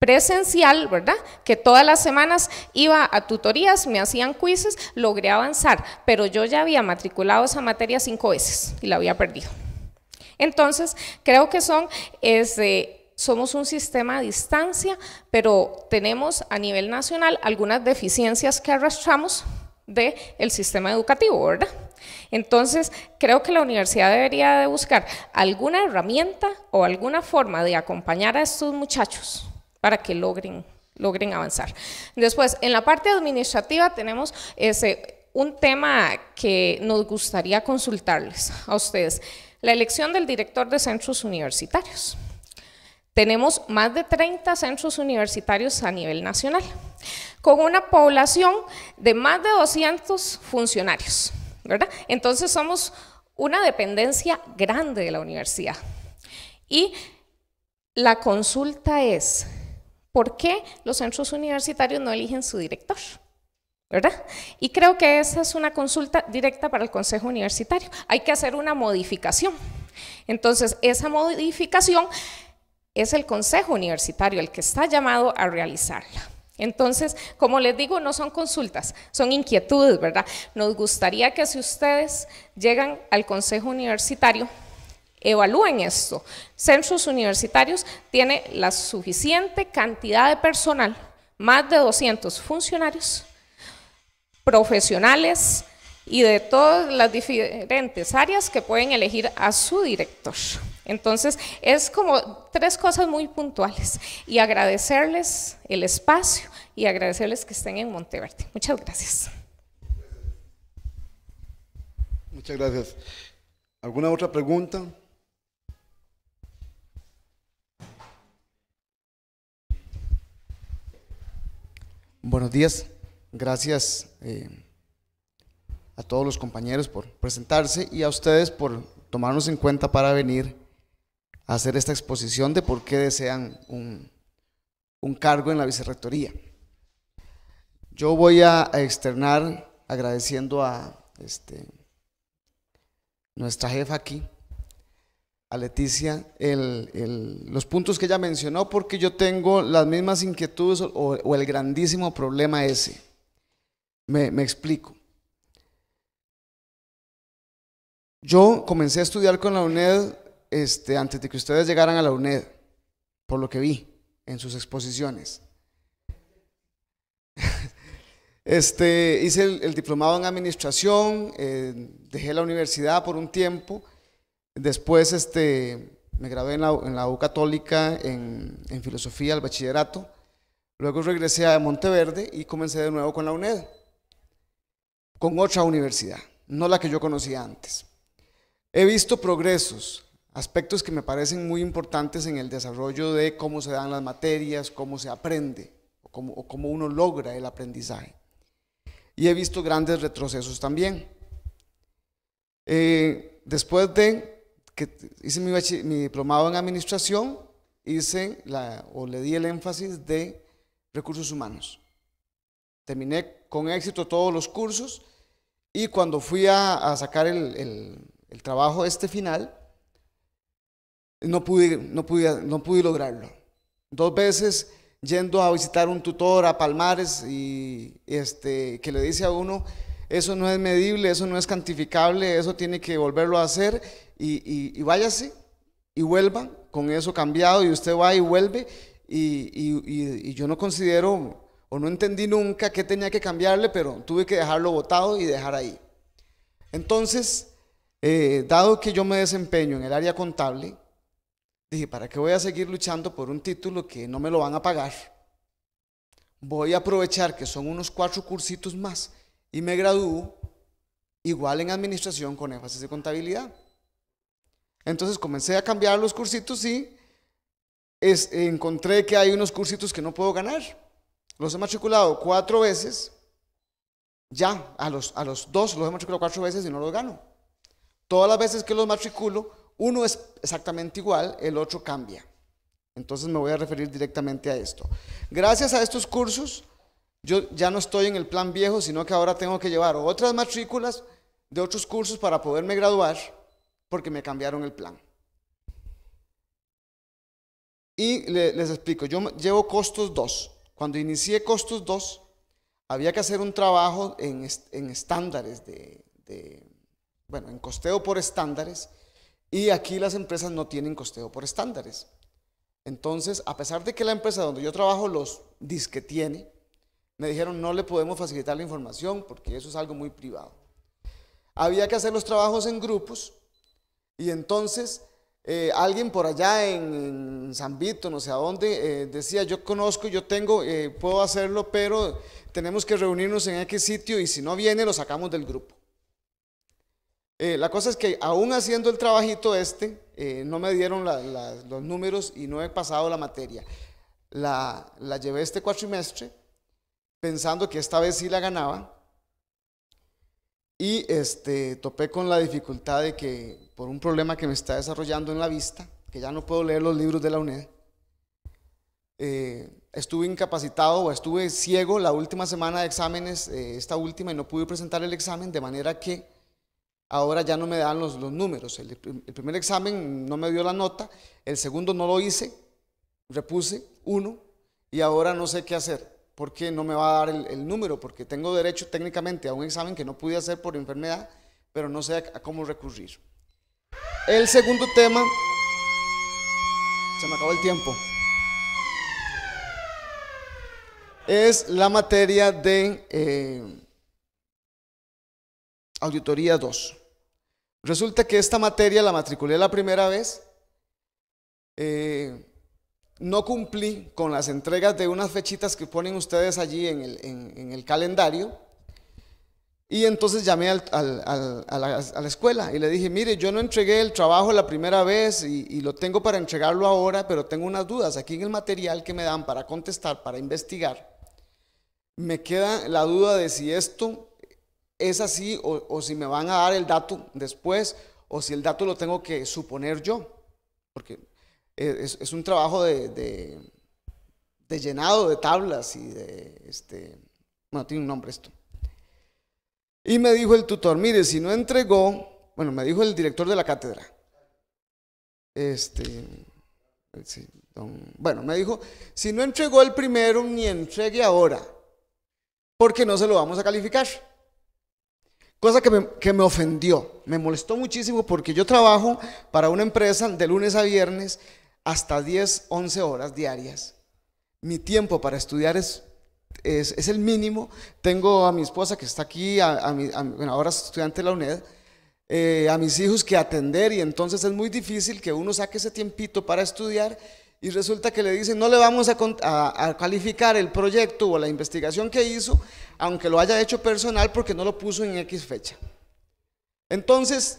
presencial, ¿verdad? Que todas las semanas iba a tutorías, me hacían quizzes, logré avanzar, pero yo ya había matriculado esa materia cinco veces y la había perdido. Entonces, creo que son, somos un sistema a distancia, pero tenemos a nivel nacional algunas deficiencias que arrastramos del sistema educativo, ¿verdad? Entonces, creo que la universidad debería de buscar alguna herramienta o alguna forma de acompañar a estos muchachos para que logren, logren avanzar. Después, en la parte administrativa tenemos ese, un tema que nos gustaría consultarles a ustedes, la elección del director de centros universitarios. Tenemos más de 30 centros universitarios a nivel nacional, con una población de más de 200 funcionarios, ¿verdad? Entonces somos una dependencia grande de la universidad. Y la consulta es, por qué los centros universitarios no eligen su director. ¿Verdad? Y creo que esa es una consulta directa para el Consejo Universitario. Hay que hacer una modificación. Entonces, esa modificación es el Consejo Universitario el que está llamado a realizarla. Entonces, como les digo, no son consultas, son inquietudes, ¿verdad? Nos gustaría que si ustedes llegan al Consejo Universitario, Evalúen esto. Censos Universitarios tiene la suficiente cantidad de personal, más de 200 funcionarios, profesionales y de todas las diferentes áreas que pueden elegir a su director. Entonces, es como tres cosas muy puntuales y agradecerles el espacio y agradecerles que estén en Monteverde. Muchas gracias. Muchas gracias. ¿Alguna otra pregunta? Buenos días, gracias eh, a todos los compañeros por presentarse y a ustedes por tomarnos en cuenta para venir a hacer esta exposición de por qué desean un, cargo en la vicerrectoría. Yo voy a, externar agradeciendo a este, nuestra jefa aquí, a Leticia los puntos que ella mencionó porque yo tengo las mismas inquietudes o, el grandísimo problema ese. Me, explico. Yo comencé a estudiar con la UNED este, antes de que ustedes llegaran a la UNED, por lo que vi en sus exposiciones. Este, hice el, diplomado en administración, eh, dejé la universidad por un tiempo Después este, me gradué en la, en la U Católica, en, filosofía, el bachillerato. Luego regresé a Monteverde y comencé de nuevo con la UNED, con otra universidad, no la que yo conocía antes. He visto progresos, aspectos que me parecen muy importantes en el desarrollo de cómo se dan las materias, cómo se aprende o cómo, cómo uno logra el aprendizaje. Y he visto grandes retrocesos también. Eh, después de que hice mi, diplomado en administración, hice la, o le di el énfasis de recursos humanos. Terminé con éxito todos los cursos y cuando fui a, sacar el, el, el, trabajo este final, no pude, no, pude, no pude lograrlo. Dos veces yendo a visitar un tutor a Palmares y este, que le dice a uno, eso no es medible, eso no es cantificable, eso tiene que volverlo a hacer y, váyase y vuelva con eso cambiado y usted va y vuelve y, yo no considero o no entendí nunca qué tenía que cambiarle, pero tuve que dejarlo botado y dejar ahí. Entonces, eh, dado que yo me desempeño en el área contable, dije, ¿para qué voy a seguir luchando por un título que no me lo van a pagar? Voy a aprovechar que son unos cuatro cursitos más y me gradúo igual en administración con énfasis de contabilidad. Entonces comencé a cambiar los cursitos y encontré que hay unos cursitos que no puedo ganar. Los he matriculado cuatro veces. Ya, a los, a los dos los he matriculado cuatro veces y no los gano. Todas las veces que los matriculo, uno es exactamente igual, el otro cambia. Entonces me voy a referir directamente a esto. Gracias a estos cursos, yo ya no estoy en el plan viejo, sino que ahora tengo que llevar otras matrículas de otros cursos para poderme graduar porque me cambiaron el plan. Y les explico, yo llevo costos 2. Cuando inicié costos 2, había que hacer un trabajo en, en estándares de, de, bueno, en costeo por estándares, y aquí las empresas no tienen costeo por estándares. Entonces, a pesar de que la empresa donde yo trabajo los disque tiene, me dijeron no le podemos facilitar la información porque eso es algo muy privado. Había que hacer los trabajos en grupos y entonces eh, alguien por allá en, San Vito, no sé a dónde, eh, decía, yo conozco, yo tengo, eh, puedo hacerlo, pero tenemos que reunirnos en aquel sitio y si no viene lo sacamos del grupo. la cosa es que aún haciendo el trabajito este, no me dieron los números y no he pasado la materia. la llevé este cuatrimestre pensando que esta vez sí la ganaba y este, topé con la dificultad de que por un problema que me está desarrollando en la vista, que ya no puedo leer los libros de la UNED, eh, estuve incapacitado o estuve ciego la última semana de exámenes, eh, esta última, y no pude presentar el examen, de manera que ahora ya no me dan los, números. el, primer examen no me dio la nota, el segundo no lo hice, repuse uno, y ahora no sé qué hacer porque no me va a dar el, número, porque tengo derecho técnicamente a un examen que no pude hacer por enfermedad, pero no sé a, cómo recurrir. El segundo tema, se me acabó el tiempo, es la materia de eh, auditoría 2. Resulta que esta materia la matriculé la primera vez. Eh, no cumplí con las entregas de unas fechitas que ponen ustedes allí en el, calendario. Y entonces llamé a, la, escuela y le dije, mire, yo no entregué el trabajo la primera vez y, lo tengo para entregarlo ahora, pero tengo unas dudas aquí en el material que me dan para contestar, para investigar. Me queda la duda de si esto es así o, o si me van a dar el dato después o si el dato lo tengo que suponer yo, porque es, un trabajo de, llenado de tablas y de, este, bueno, tiene un nombre esto. Y me dijo el tutor, mire, si no entregó, bueno, me dijo el director de la cátedra, este, bueno, me dijo, si no entregó el primero, ni entregue ahora, porque no se lo vamos a calificar. Cosa que me, que me, ofendió, me molestó muchísimo porque yo trabajo para una empresa de lunes a viernes hasta 10, 11 horas diarias. Mi tiempo para estudiar es, es, el mínimo. Tengo a mi esposa que está aquí, a, bueno, ahora es estudiante de la UNED, eh, a mis hijos que atender y entonces es muy difícil que uno saque ese tiempito para estudiar y resulta que le dicen no le vamos a, calificar el proyecto o la investigación que hizo, aunque lo haya hecho personal porque no lo puso en X fecha. Entonces,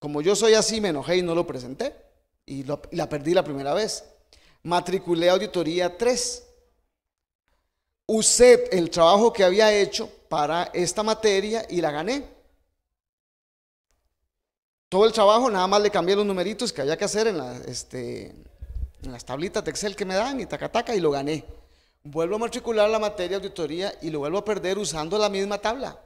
como yo soy así, me enojé y no lo presenté y, la perdí la primera vez. Matriculé auditoría 3. Usé el trabajo que había hecho para esta materia y la gané. Todo el trabajo, nada más le cambié los numeritos que había que hacer en, este, en las tablitas de Excel que me dan y taca -taca, y lo gané. Vuelvo a matricular la materia auditoría y lo vuelvo a perder usando la misma tabla.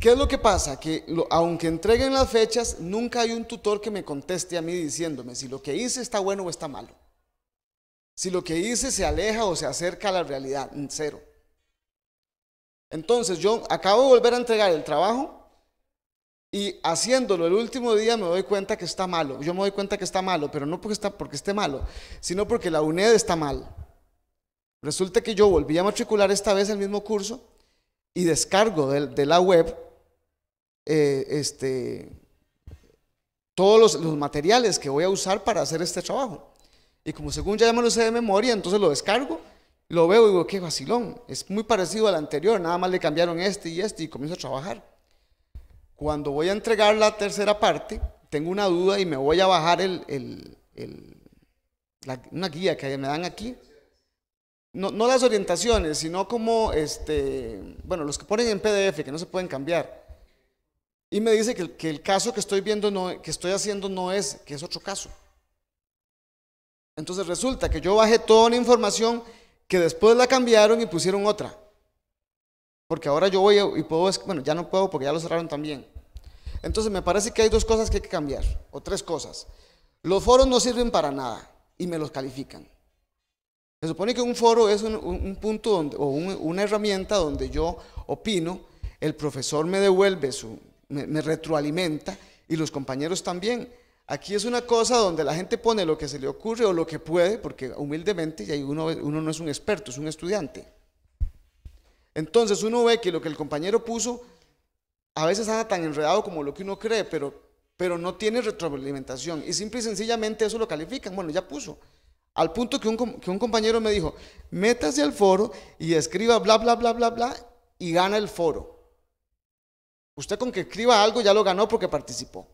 ¿Qué es lo que pasa? Que aunque entreguen las fechas, nunca hay un tutor que me conteste a mí diciéndome si lo que hice está bueno o está malo. Si lo que hice se aleja o se acerca a la realidad, cero. Entonces yo acabo de volver a entregar el trabajo y haciéndolo el último día me doy cuenta que está malo. Yo me doy cuenta que está malo, pero no porque, esté malo, sino porque la UNED está mal. Resulta que yo volví a matricular esta vez el mismo curso y descargo de la web eh, este, todos los, los, materiales que voy a usar para hacer este trabajo. Y como según ya me lo sé de memoria, entonces lo descargo, lo veo y digo, qué vacilón, es muy parecido al anterior, nada más le cambiaron este y este y comienzo a trabajar. Cuando voy a entregar la tercera parte, tengo una duda y me voy a bajar el, el, el una guía que me dan aquí. No, no, las orientaciones, sino como, este, bueno, los que ponen en PDF, que no se pueden cambiar y me dice que, que el caso que estoy viendo, no, que estoy haciendo no es, que es otro caso. Entonces resulta que yo bajé toda una información que después la cambiaron y pusieron otra. Porque ahora yo voy y puedo, bueno, ya no puedo porque ya lo cerraron también. Entonces me parece que hay dos cosas que hay que cambiar, o tres cosas. Los foros no sirven para nada y me los califican. Se supone que un foro es un, punto donde, o una herramienta donde yo opino, el profesor me devuelve su, me, retroalimenta y los compañeros también. Aquí es una cosa donde la gente pone lo que se le ocurre o lo que puede, porque humildemente, y hay uno, uno no es un experto, es un estudiante. Entonces uno ve que lo que el compañero puso a veces anda tan enredado como lo que uno cree, pero, pero no tiene retroalimentación. Y simple y sencillamente eso lo califican. Bueno, ya puso. Al punto que un, compañero me dijo, métase al foro y escriba bla, bla, bla, bla, bla, y gana el foro. Usted con que escriba algo ya lo ganó porque participó.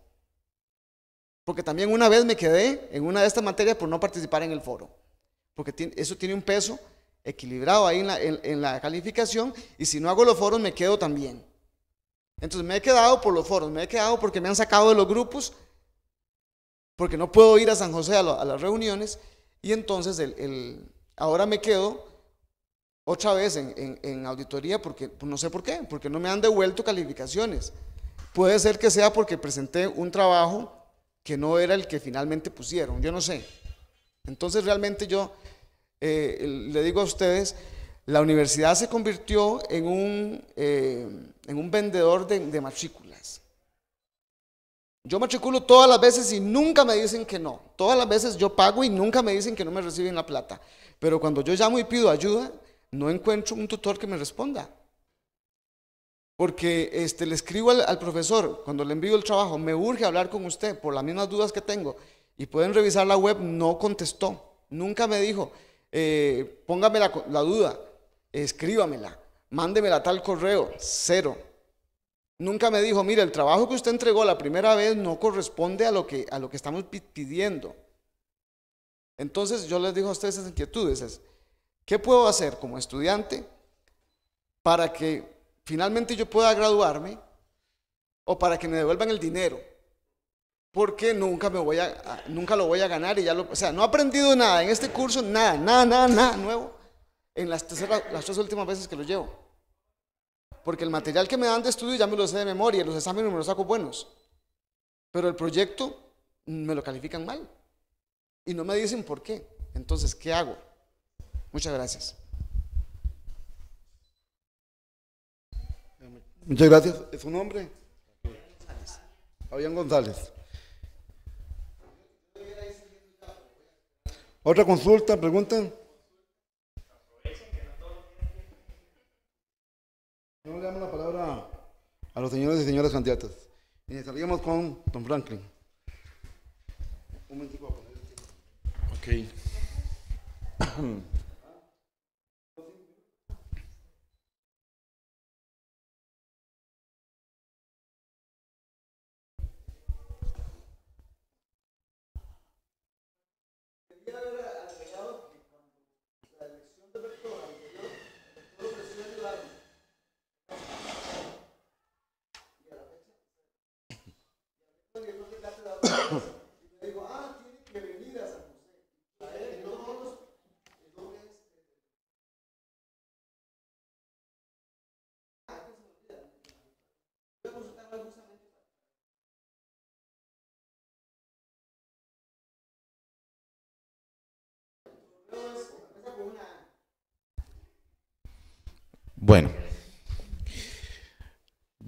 Porque también una vez me quedé en una de estas materias por no participar en el foro. Porque eso tiene un peso equilibrado ahí en la, calificación y si no hago los foros me quedo también. Entonces me he quedado por los foros, me he quedado porque me han sacado de los grupos, porque no puedo ir a San José a, las reuniones y entonces ahora me quedo otra vez en, auditoría porque pues, no sé por qué, porque no me han devuelto calificaciones. Puede ser que sea porque presenté un trabajo que no era el que finalmente pusieron, yo no sé. Entonces realmente yo eh, le digo a ustedes, la universidad se convirtió en un, eh, en un vendedor de, de matrículas. Yo matriculo todas las veces y nunca me dicen que no. Todas las veces yo pago y nunca me dicen que no me reciben la plata. Pero cuando yo llamo y pido ayuda, no encuentro un tutor que me responda. Porque este, le escribo al, profesor, cuando le envío el trabajo, me urge hablar con usted por las mismas dudas que tengo. Y pueden revisar la web, no contestó. Nunca me dijo, eh, póngame la, duda, escríbamela, mándemela tal correo, cero. Nunca me dijo, mire, el trabajo que usted entregó la primera vez no corresponde a lo que, a lo que estamos pidiendo. Entonces yo les digo a ustedes esas inquietudes. ¿Qué puedo hacer como estudiante para que finalmente yo pueda graduarme o para que me devuelvan el dinero? Porque nunca, me voy a, nunca lo voy a ganar y ya lo... O sea, no he aprendido nada en este curso, nada, nada, nada, nada nuevo en las, las tres últimas veces que lo llevo. Porque el material que me dan de estudio ya me lo sé de memoria, los exámenes me los saco buenos. Pero el proyecto me lo califican mal y no me dicen por qué. Entonces, ¿qué hago? Muchas gracias. Muchas gracias. ¿Es su nombre? Fabián González. ¿Otra consulta? pregunta? No le damos la palabra a los señores y señoras candidatas. salíamos con don Franklin. Un poner el Ok. Yeah.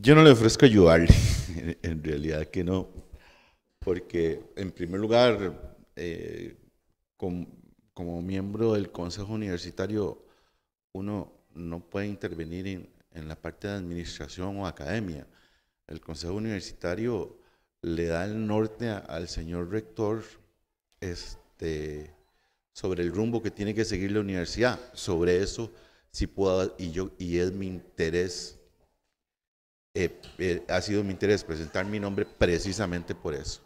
Yo no le ofrezco ayudar, en realidad que no, porque en primer lugar, eh, como miembro del Consejo Universitario, uno no puede intervenir en, la parte de administración o academia. El Consejo Universitario le da el norte al señor rector este, sobre el rumbo que tiene que seguir la universidad. Sobre eso si puedo, y, yo, y es mi interés eh, eh, ha sido mi interés presentar mi nombre precisamente por eso.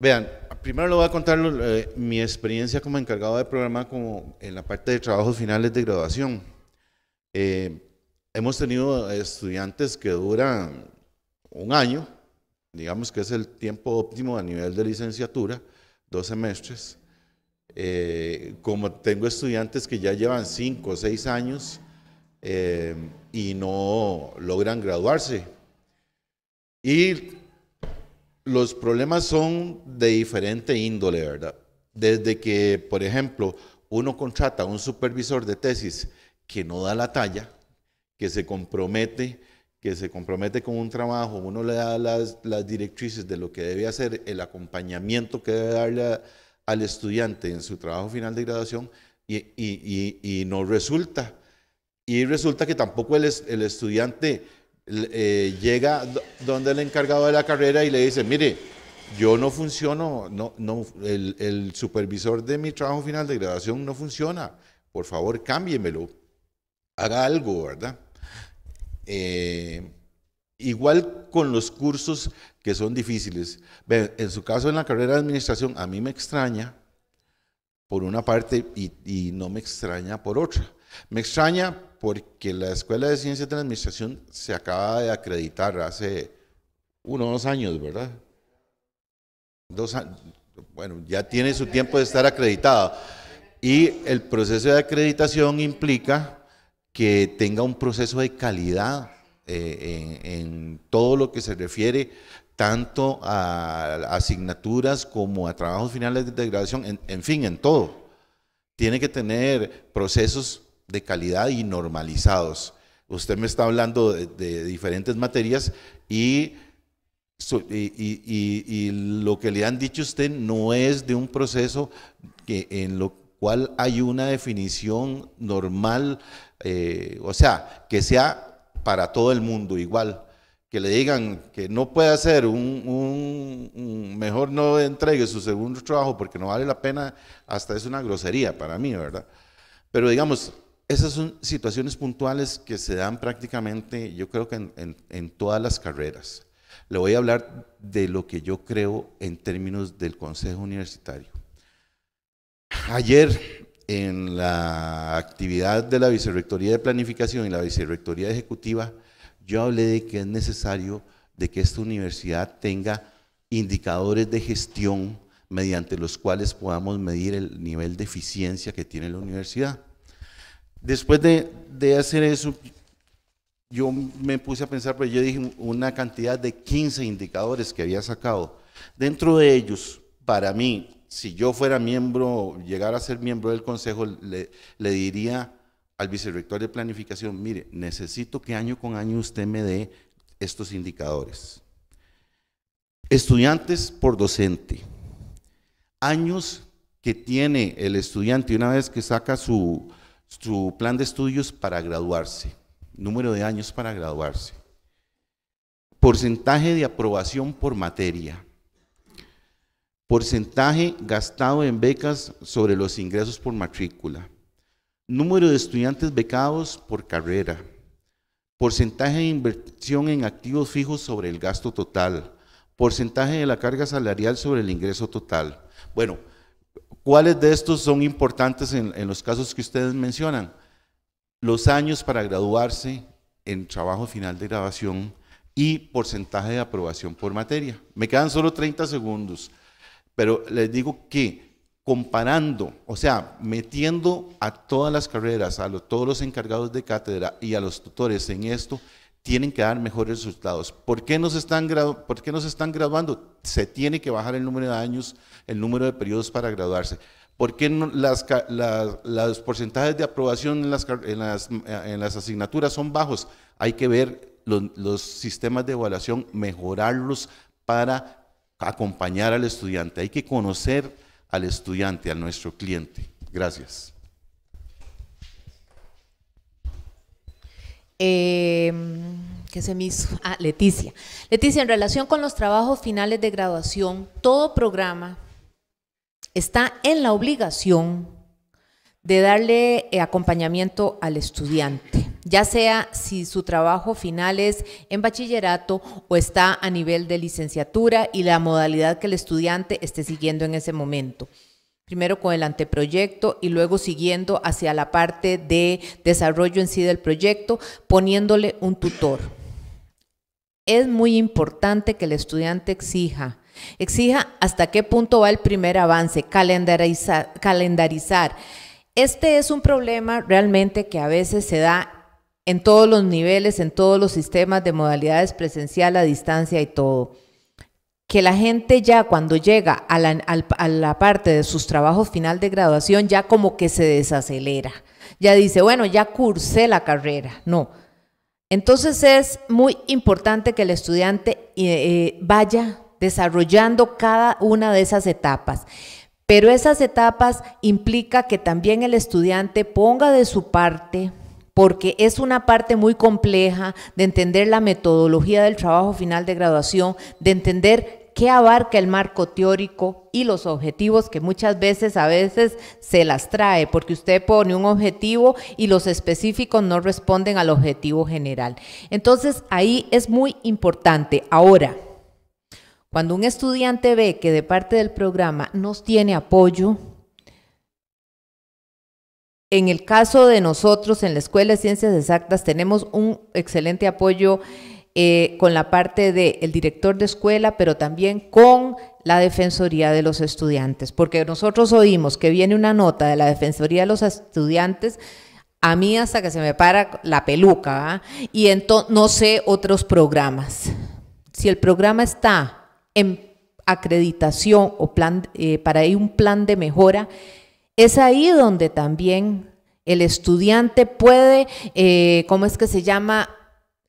Vean, primero le voy a contar eh, mi experiencia como encargado de programa como en la parte de trabajos finales de graduación. hemos tenido estudiantes que duran un año, digamos que es el tiempo óptimo a nivel de licenciatura, dos semestres. como tengo estudiantes que ya llevan cinco o seis años, eh, y no logran graduarse. Y los problemas son de diferente índole, ¿verdad? Desde que, por ejemplo, uno contrata a un supervisor de tesis que no da la talla, que se compromete, que se compromete con un trabajo, uno le da las, directrices de lo que debe hacer, el acompañamiento que debe darle al estudiante en su trabajo final de graduación y no resulta. Y resulta que tampoco el, el estudiante eh, llega donde el encargado de la carrera y le dice, mire, yo no funciono, no, no, el, supervisor de mi trabajo final de graduación no funciona, por favor cámbiemelo, haga algo, ¿verdad? Eh, igual con los cursos que son difíciles. En su caso, en la carrera de administración, a mí me extraña por una parte y no me extraña por otra. Me extraña porque la Escuela de Ciencias de la Administración se acaba de acreditar hace uno o dos años, ¿verdad? Dos bueno, ya tiene su tiempo de estar acreditada. Y el proceso de acreditación implica que tenga un proceso de calidad eh, en, todo lo que se refiere tanto a asignaturas como a trabajos finales de graduación, en, fin, en todo. Tiene que tener procesos de calidad y normalizados. Usted me está hablando de, diferentes materias y, y, lo que le han dicho a usted no es de un proceso que, en lo cual hay una definición normal, eh, o sea, que sea para todo el mundo igual que le digan que no puede hacer un, mejor no entregue su segundo trabajo porque no vale la pena, hasta es una grosería para mí, ¿verdad? Pero digamos, esas son situaciones puntuales que se dan prácticamente, yo creo que en, todas las carreras. Le voy a hablar de lo que yo creo en términos del Consejo Universitario. Ayer, en la actividad de la Vicerrectoría de Planificación y la Vicerrectoría Ejecutiva, yo hablé de que es necesario de que esta universidad tenga indicadores de gestión mediante los cuales podamos medir el nivel de eficiencia que tiene la universidad. Después de, hacer eso, yo me puse a pensar, pero pues, yo dije una cantidad de 15 indicadores que había sacado. Dentro de ellos, para mí, si yo fuera miembro, llegara a ser miembro del consejo, le, le diría al vicerrector de planificación, mire, necesito que año con año usted me dé estos indicadores. Estudiantes por docente. Años que tiene el estudiante una vez que saca su, su plan de estudios para graduarse, número de años para graduarse, porcentaje de aprobación por materia, porcentaje gastado en becas sobre los ingresos por matrícula, número de estudiantes becados por carrera, porcentaje de inversión en activos fijos sobre el gasto total, porcentaje de la carga salarial sobre el ingreso total. Bueno, ¿Cuáles de estos son importantes en, los casos que ustedes mencionan? Los años para graduarse en trabajo final de grabación y porcentaje de aprobación por materia. Me quedan solo 30 segundos, pero les digo que comparando, o sea, metiendo a todas las carreras, a todos los encargados de cátedra y a los tutores en esto, tienen que dar mejores resultados. ¿Por qué, nos están están graduando? Se tiene que bajar el número de años, el número de periodos para graduarse. ¿Por qué los porcentajes de aprobación en las, asignaturas son bajos? Hay que ver los sistemas de evaluación, mejorarlos para acompañar al estudiante. Hay que conocer al estudiante, a nuestro cliente. Gracias. Eh, se me hizo? Ah, Leticia. Leticia, en relación con los trabajos finales de graduación, todo programa está en la obligación de darle eh, acompañamiento al estudiante, ya sea si su trabajo final es en bachillerato o está a nivel de licenciatura y la modalidad que el estudiante esté siguiendo en ese momento primero con el anteproyecto y luego siguiendo hacia la parte de desarrollo en sí del proyecto, poniéndole un tutor. Es muy importante que el estudiante exija, exija hasta qué punto va el primer avance, calendarizar. Este es un problema realmente que a veces se da en todos los niveles, en todos los sistemas de modalidades presencial, a distancia y todo que la gente ya cuando llega a la, parte de sus trabajos final de graduación ya como que se desacelera, ya dice, bueno, ya cursé la carrera, no. Entonces es muy importante que el estudiante eh, eh, vaya desarrollando cada una de esas etapas. Pero esas etapas implica que también el estudiante ponga de su parte, porque es una parte muy compleja de entender la metodología del trabajo final de graduación, de entender qué abarca el marco teórico y los objetivos que muchas veces a veces se las trae, porque usted pone un objetivo y los específicos no responden al objetivo general. Entonces ahí es muy importante. Ahora, cuando un estudiante ve que de parte del programa nos tiene apoyo, en el caso de nosotros en la Escuela de Ciencias Exactas tenemos un excelente apoyo eh, con la parte del director de escuela, pero también con la Defensoría de los Estudiantes, porque nosotros oímos que viene una nota de la Defensoría de los Estudiantes, a mí hasta que se me para la peluca, y entonces no sé otros programas. Si el programa está en acreditación o plan, eh, para ir un plan de mejora, es ahí donde también el estudiante puede, eh, ¿cómo es que se llama?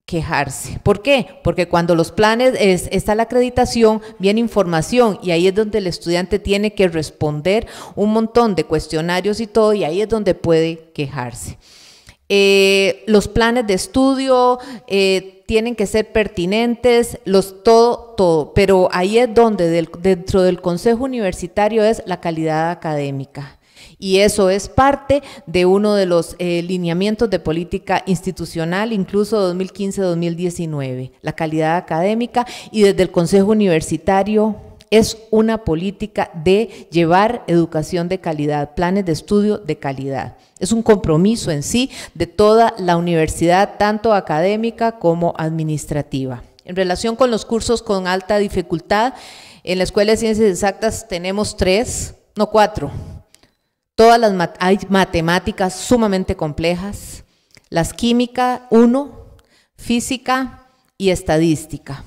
quejarse. ¿Por qué? Porque cuando los planes es, está la acreditación, viene información y ahí es donde el estudiante tiene que responder un montón de cuestionarios y todo y ahí es donde puede quejarse. Eh, los planes de estudio eh, tienen que ser pertinentes, los todo, todo, pero ahí es donde dentro del Consejo Universitario es la calidad académica. Y eso es parte de uno de los eh, lineamientos de política institucional, incluso 2015-2019, la calidad académica y desde el Consejo Universitario es una política de llevar educación de calidad, planes de estudio de calidad. Es un compromiso en sí de toda la universidad, tanto académica como administrativa. En relación con los cursos con alta dificultad, en la Escuela de Ciencias Exactas tenemos tres, no cuatro, Todas las hay matemáticas sumamente complejas, las química uno, física y estadística.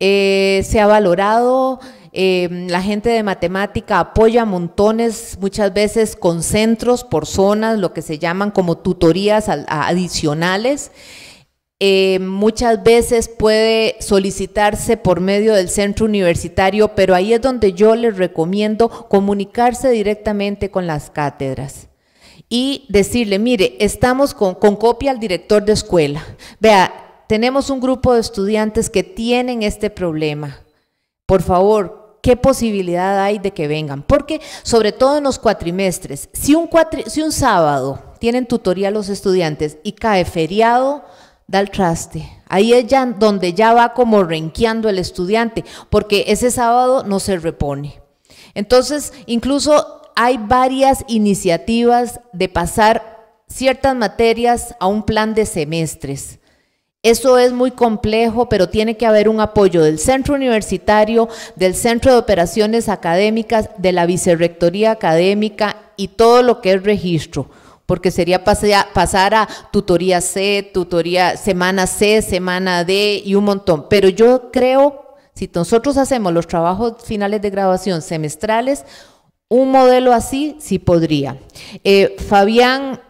Eh, se ha valorado, eh, la gente de matemática apoya montones, muchas veces con centros por zonas, lo que se llaman como tutorías adicionales, eh, muchas veces puede solicitarse por medio del centro universitario, pero ahí es donde yo les recomiendo comunicarse directamente con las cátedras y decirle, mire, estamos con, copia al director de escuela. Vea, tenemos un grupo de estudiantes que tienen este problema. Por favor, qué posibilidad hay de que vengan. Porque sobre todo en los cuatrimestres, si un, si un sábado tienen tutoría los estudiantes y cae feriado, da el traste. Ahí es ya donde ya va como renqueando el estudiante, porque ese sábado no se repone. Entonces, incluso hay varias iniciativas de pasar ciertas materias a un plan de semestres. Eso es muy complejo, pero tiene que haber un apoyo del centro universitario, del centro de operaciones académicas, de la vicerrectoría académica y todo lo que es registro porque sería pasar a tutoría C, tutoría semana C, semana D y un montón. Pero yo creo, si nosotros hacemos los trabajos finales de graduación semestrales, un modelo así sí podría. Eh, Fabián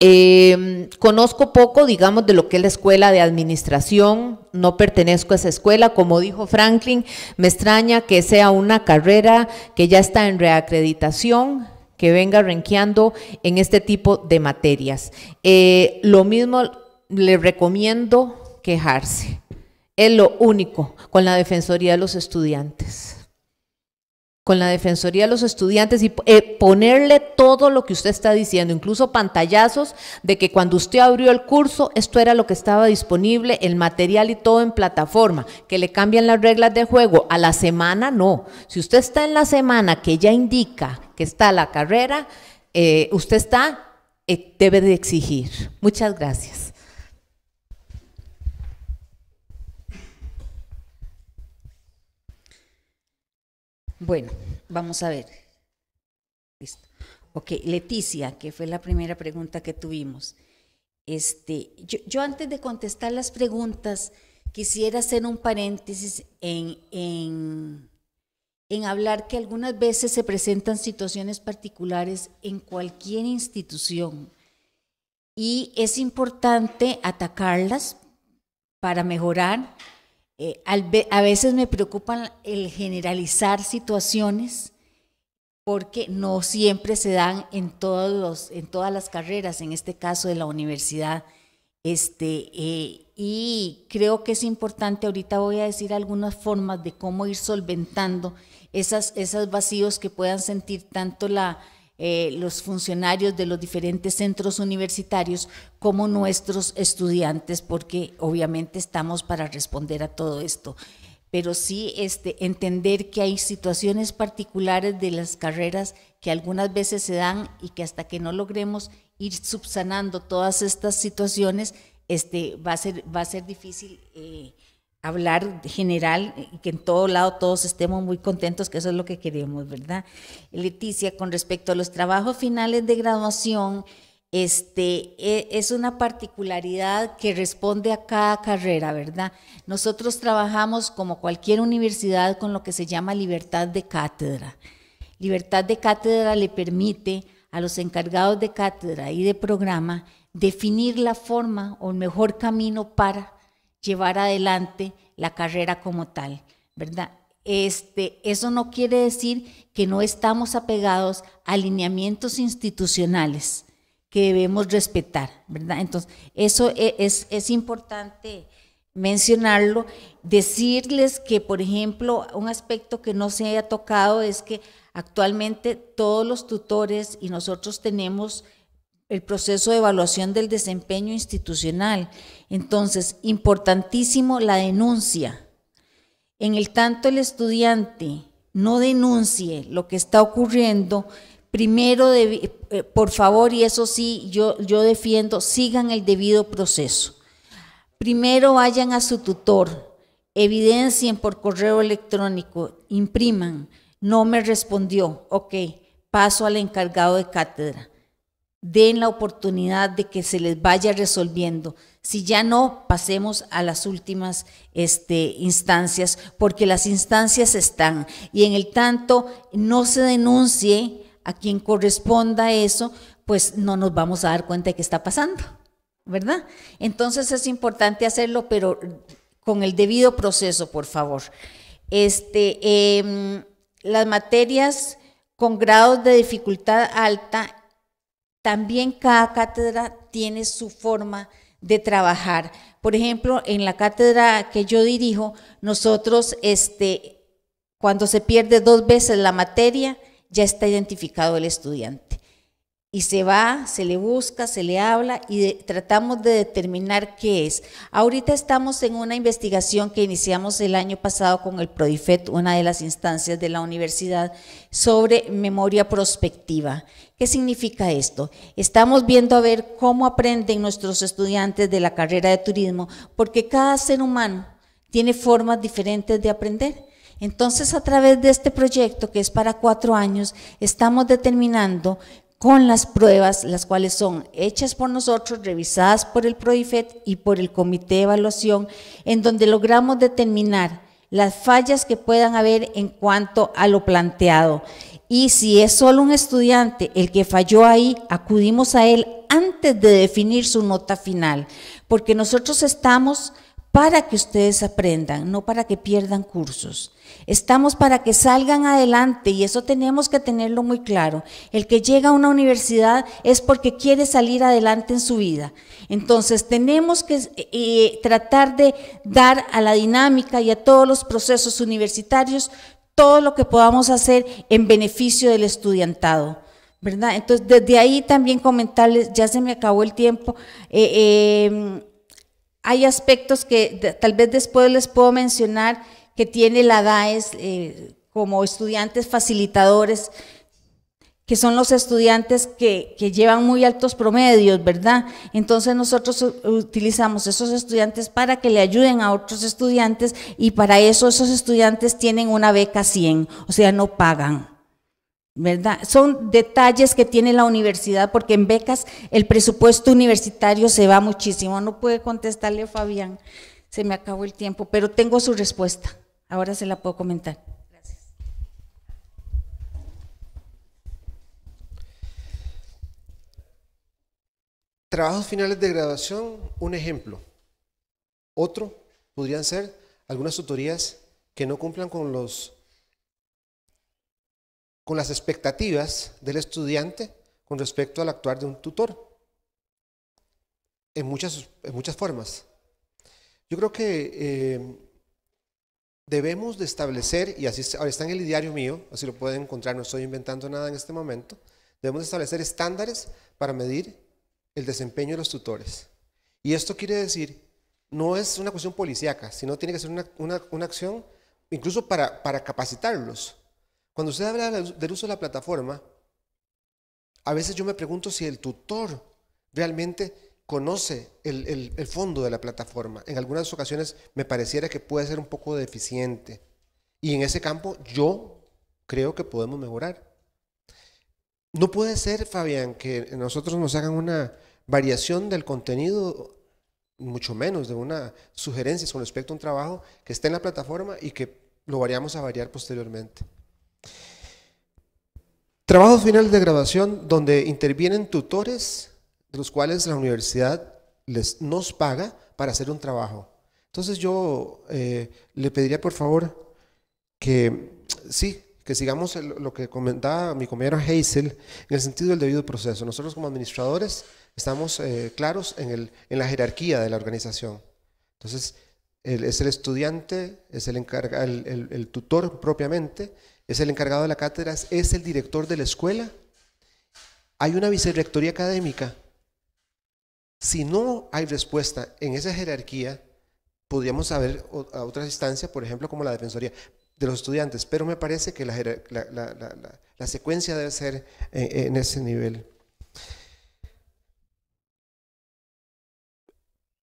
em, conozco poco, digamos, de lo que es la escuela de administración, no pertenezco a esa escuela, como dijo Franklin, me extraña que sea una carrera que ya está en reacreditación, que venga renqueando en este tipo de materias. Eh, lo mismo le recomiendo quejarse. Es lo único con la Defensoría de los Estudiantes con la Defensoría de los Estudiantes y eh, ponerle todo lo que usted está diciendo, incluso pantallazos de que cuando usted abrió el curso, esto era lo que estaba disponible, el material y todo en plataforma, que le cambian las reglas de juego a la semana, no. Si usted está en la semana que ya indica que está la carrera, eh, usted está, eh, debe de exigir. Muchas gracias. Bueno, vamos a ver. Listo. Ok, Leticia, que fue la primera pregunta que tuvimos. Este, yo, antes de contestar las preguntas, quisiera hacer un paréntesis en, en hablar que algunas veces se presentan situaciones particulares en cualquier institución y es importante atacarlas para mejorar eh, a veces me preocupan el generalizar situaciones porque no siempre se dan en, todos en todas las carreras, en este caso de la universidad. Este, eh, y creo que es importante, ahorita voy a decir algunas formas de cómo ir solventando esos esas vacíos que puedan sentir tanto la, eh, los funcionarios de los diferentes centros universitarios como nuestros estudiantes, porque obviamente estamos para responder a todo esto. Pero sí este, entender que hay situaciones particulares de las carreras que algunas veces se dan y que hasta que no logremos ir subsanando todas estas situaciones, este, va, a ser, va a ser difícil. Eh, hablar general y que en todo lado todos estemos muy contentos, que eso es lo que queremos, ¿verdad? Leticia, con respecto a los trabajos finales de graduación, este, e, es una particularidad que responde a cada carrera, ¿verdad? Nosotros trabajamos como cualquier universidad con lo que se llama libertad de cátedra. Libertad de cátedra le permite a los encargados de cátedra y de programa definir la forma o el mejor camino para llevar adelante la carrera como tal, ¿verdad? Este, eso no quiere decir que no estamos apegados a alineamientos institucionales que debemos respetar, ¿verdad? Entonces, eso e-, es, es importante mencionarlo. Decirles que, por ejemplo, un aspecto que no se haya tocado es que actualmente todos los tutores y nosotros tenemos el proceso de evaluación del desempeño institucional. Entonces, importantísimo la denuncia. En el tanto el estudiante no denuncie lo que está ocurriendo, primero, eh, por favor, y eso sí, yo, yo defiendo, sigan el debido proceso. Primero vayan a su tutor, evidencien por correo electrónico, impriman, no me respondió, ok, paso al encargado de cátedra den la oportunidad de que se les vaya resolviendo. Si ya no, pasemos a las últimas este, instancias, porque las instancias están. Y en el tanto no se denuncie a quien corresponda eso, pues no nos vamos a dar cuenta de qué está pasando, ¿verdad? Entonces es importante hacerlo, pero con el debido proceso, por favor. Este, em, las materias con grados de dificultad alta también cada cátedra tiene su forma de trabajar. Por ejemplo, en la cátedra que yo dirijo, nosotros, este, cuando se pierde dos veces la materia, ya está identificado el estudiante y se va, se le busca, se le habla y tratamos de determinar qué es. Ahorita estamos en una investigación que iniciamos el año pasado con el PRODIFET, una de las instancias de la universidad, sobre memoria prospectiva. ¿Qué significa esto? Estamos viendo a ver cómo aprenden nuestros estudiantes de la carrera de turismo, porque cada ser humano tiene formas diferentes de aprender. Entonces, a través de este proyecto, que es para cuatro años, estamos determinando con las pruebas, las cuales son hechas por nosotros, revisadas por el PROIFET y por el Comité de Evaluación, en donde logramos determinar las fallas que puedan haber en cuanto a lo planteado. Y si es solo un estudiante el que falló ahí, acudimos a él antes de definir su nota final, porque nosotros estamos para que ustedes aprendan, no para que pierdan cursos. Estamos para que salgan adelante y eso tenemos que tenerlo muy claro. El que llega a una universidad es porque quiere salir adelante en su vida. Entonces tenemos que eh, eh, tratar de dar a la dinámica y a todos los procesos universitarios todo lo que podamos hacer en beneficio del estudiantado. ¿verdad? Entonces, desde ahí también comentarles, ya se me acabó el tiempo, eh, em, hay aspectos que tal vez después les puedo mencionar que tiene la DAES eh, como estudiantes facilitadores, que son los estudiantes que, que, llevan muy altos promedios, ¿verdad? Entonces nosotros utilizamos esos estudiantes para que le ayuden a otros estudiantes y para eso esos estudiantes tienen una beca 100, o sea, no pagan. ¿verdad? Son detalles que tiene la universidad, porque en becas el presupuesto universitario se va muchísimo. No puede contestarle Fabián, se me acabó el tiempo, pero tengo su respuesta. Ahora se la puedo comentar. Gracias. Trabajos finales de graduación, un ejemplo. Otro podrían ser algunas tutorías que no cumplan con los con las expectativas del estudiante con respecto al actuar de un tutor, en muchas, muchas formas. Yo creo que eh, debemos de establecer, y así está en el diario mío, así lo pueden encontrar, no estoy inventando nada en este momento, debemos de establecer estándares para medir el desempeño de los tutores. Y esto quiere decir, no es una cuestión policíaca, sino tiene que ser una, acción incluso para capacitarlos cuando usted habla del uso de la plataforma, a veces yo me pregunto si el tutor realmente conoce el, fondo de la plataforma. En algunas ocasiones me pareciera que puede ser un poco deficiente. Y en ese campo yo creo que podemos mejorar. No puede ser, Fabián, que nosotros nos hagan una variación del contenido, mucho menos de una sugerencia con respecto a un trabajo que esté en la plataforma y que lo variamos a variar posteriormente. Trabajos finales de graduación donde intervienen tutores de los cuales la universidad les, nos paga para hacer un trabajo. Entonces yo eh, le pediría por favor que sí, que sigamos lo que comentaba mi compañero Hazel en el sentido del debido proceso. Nosotros como administradores estamos eh, claros en, la jerarquía de la organización. Entonces es el estudiante, es el, encarga, el tutor propiamente es el encargado de la cátedra, es el director de la escuela, hay una vicerrectoría académica. Si no hay respuesta en esa jerarquía, podríamos saber a otra instancias, por ejemplo, como la Defensoría de los Estudiantes, pero me parece que la, secuencia debe ser eh, eh, en, ese nivel.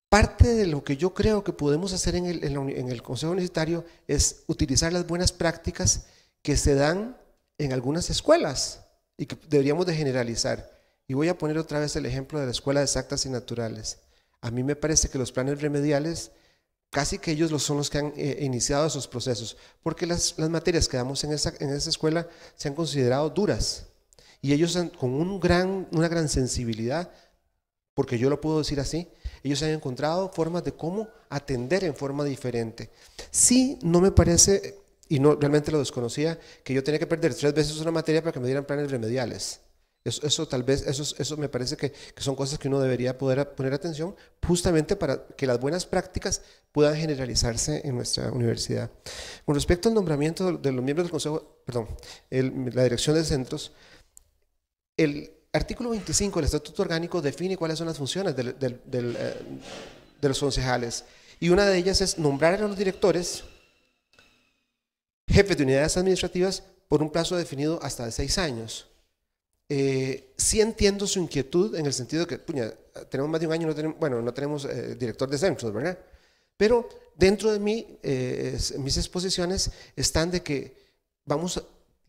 Parte de lo que yo creo que podemos hacer en el, en el Consejo Universitario es utilizar las buenas prácticas que se dan en algunas escuelas y que deberíamos de generalizar. Y voy a poner otra vez el ejemplo de la Escuela de Exactas y Naturales. A mí me parece que los planes remediales, casi que ellos son los que han eh, iniciado esos procesos, porque las, materias que damos en esa, en esa escuela se han considerado duras. Y ellos con un gran, una gran sensibilidad, porque yo lo puedo decir así, ellos han encontrado formas de cómo atender en forma diferente. Sí, no me parece y no, realmente lo desconocía, que yo tenía que perder tres veces una materia para que me dieran planes remediales. Eso, tal vez, eso, eso me parece que, que, son cosas que uno debería poder poner atención justamente para que las buenas prácticas puedan generalizarse en nuestra universidad. Con respecto al nombramiento de los miembros del Consejo, perdón, la dirección de centros, el artículo 25 del Estatuto Orgánico define cuáles son las funciones del, eh, de los concejales y una de ellas es nombrar a los directores jefes de unidades administrativas por un plazo definido hasta de seis años. Eh, sí entiendo su inquietud en el sentido que, puña, tenemos más de un año, tenemos, bueno, no tenemos eh, director de centros, ¿verdad? Pero dentro de mí, eh, mis exposiciones están de que vamos,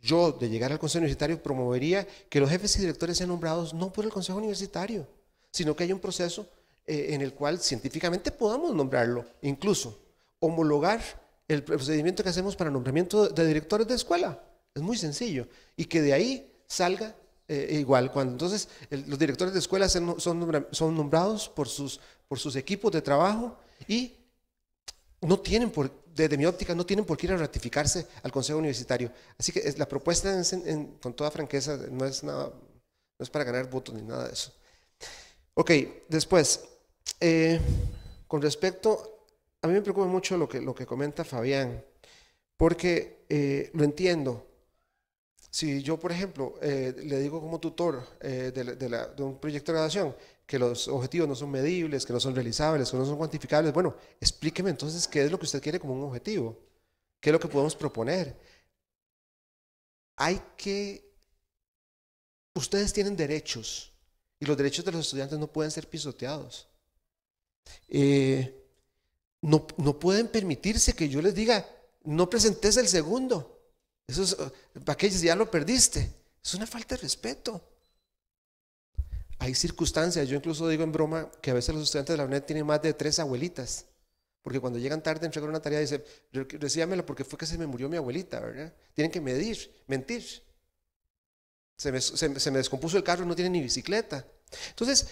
yo de llegar al Consejo Universitario promovería que los jefes y directores sean nombrados no por el Consejo Universitario, sino que haya un proceso en el cual científicamente podamos nombrarlo, incluso homologar el procedimiento que hacemos para nombramiento de directores de escuela. Es muy sencillo. Y que de ahí salga eh, igual. Cuando entonces los directores de escuela son, son nombrados por sus, por sus equipos de trabajo y no tienen por, desde mi óptica, no tienen por qué ir a ratificarse al Consejo Universitario. Así que la propuesta, con toda franqueza, no es, nada, es para ganar votos ni nada de eso. Ok, después, eh, con respecto a mí me preocupa mucho lo que, lo que comenta Fabián, porque eh, lo entiendo. Si yo, por ejemplo, eh, le digo como tutor eh, de, un proyecto de graduación que los objetivos no son medibles, que no son realizables, que no son cuantificables, bueno, explíqueme entonces qué es lo que usted quiere como un objetivo, qué es lo que podemos proponer. Hay que... Ustedes tienen derechos y los derechos de los estudiantes no pueden ser pisoteados no, pueden permitirse que yo les diga, no presentes el segundo. Eso es, eh, para ya lo perdiste. Es una falta de respeto. Hay circunstancias, yo incluso digo en broma que a veces los estudiantes de la UNED tienen más de tres abuelitas, porque cuando llegan tarde entregan una tarea y dicen, recíbamela porque fue que se me murió mi abuelita, ¿verdad? Tienen que medir, mentir. Se me, descompuso el carro, no tiene ni bicicleta. Entonces,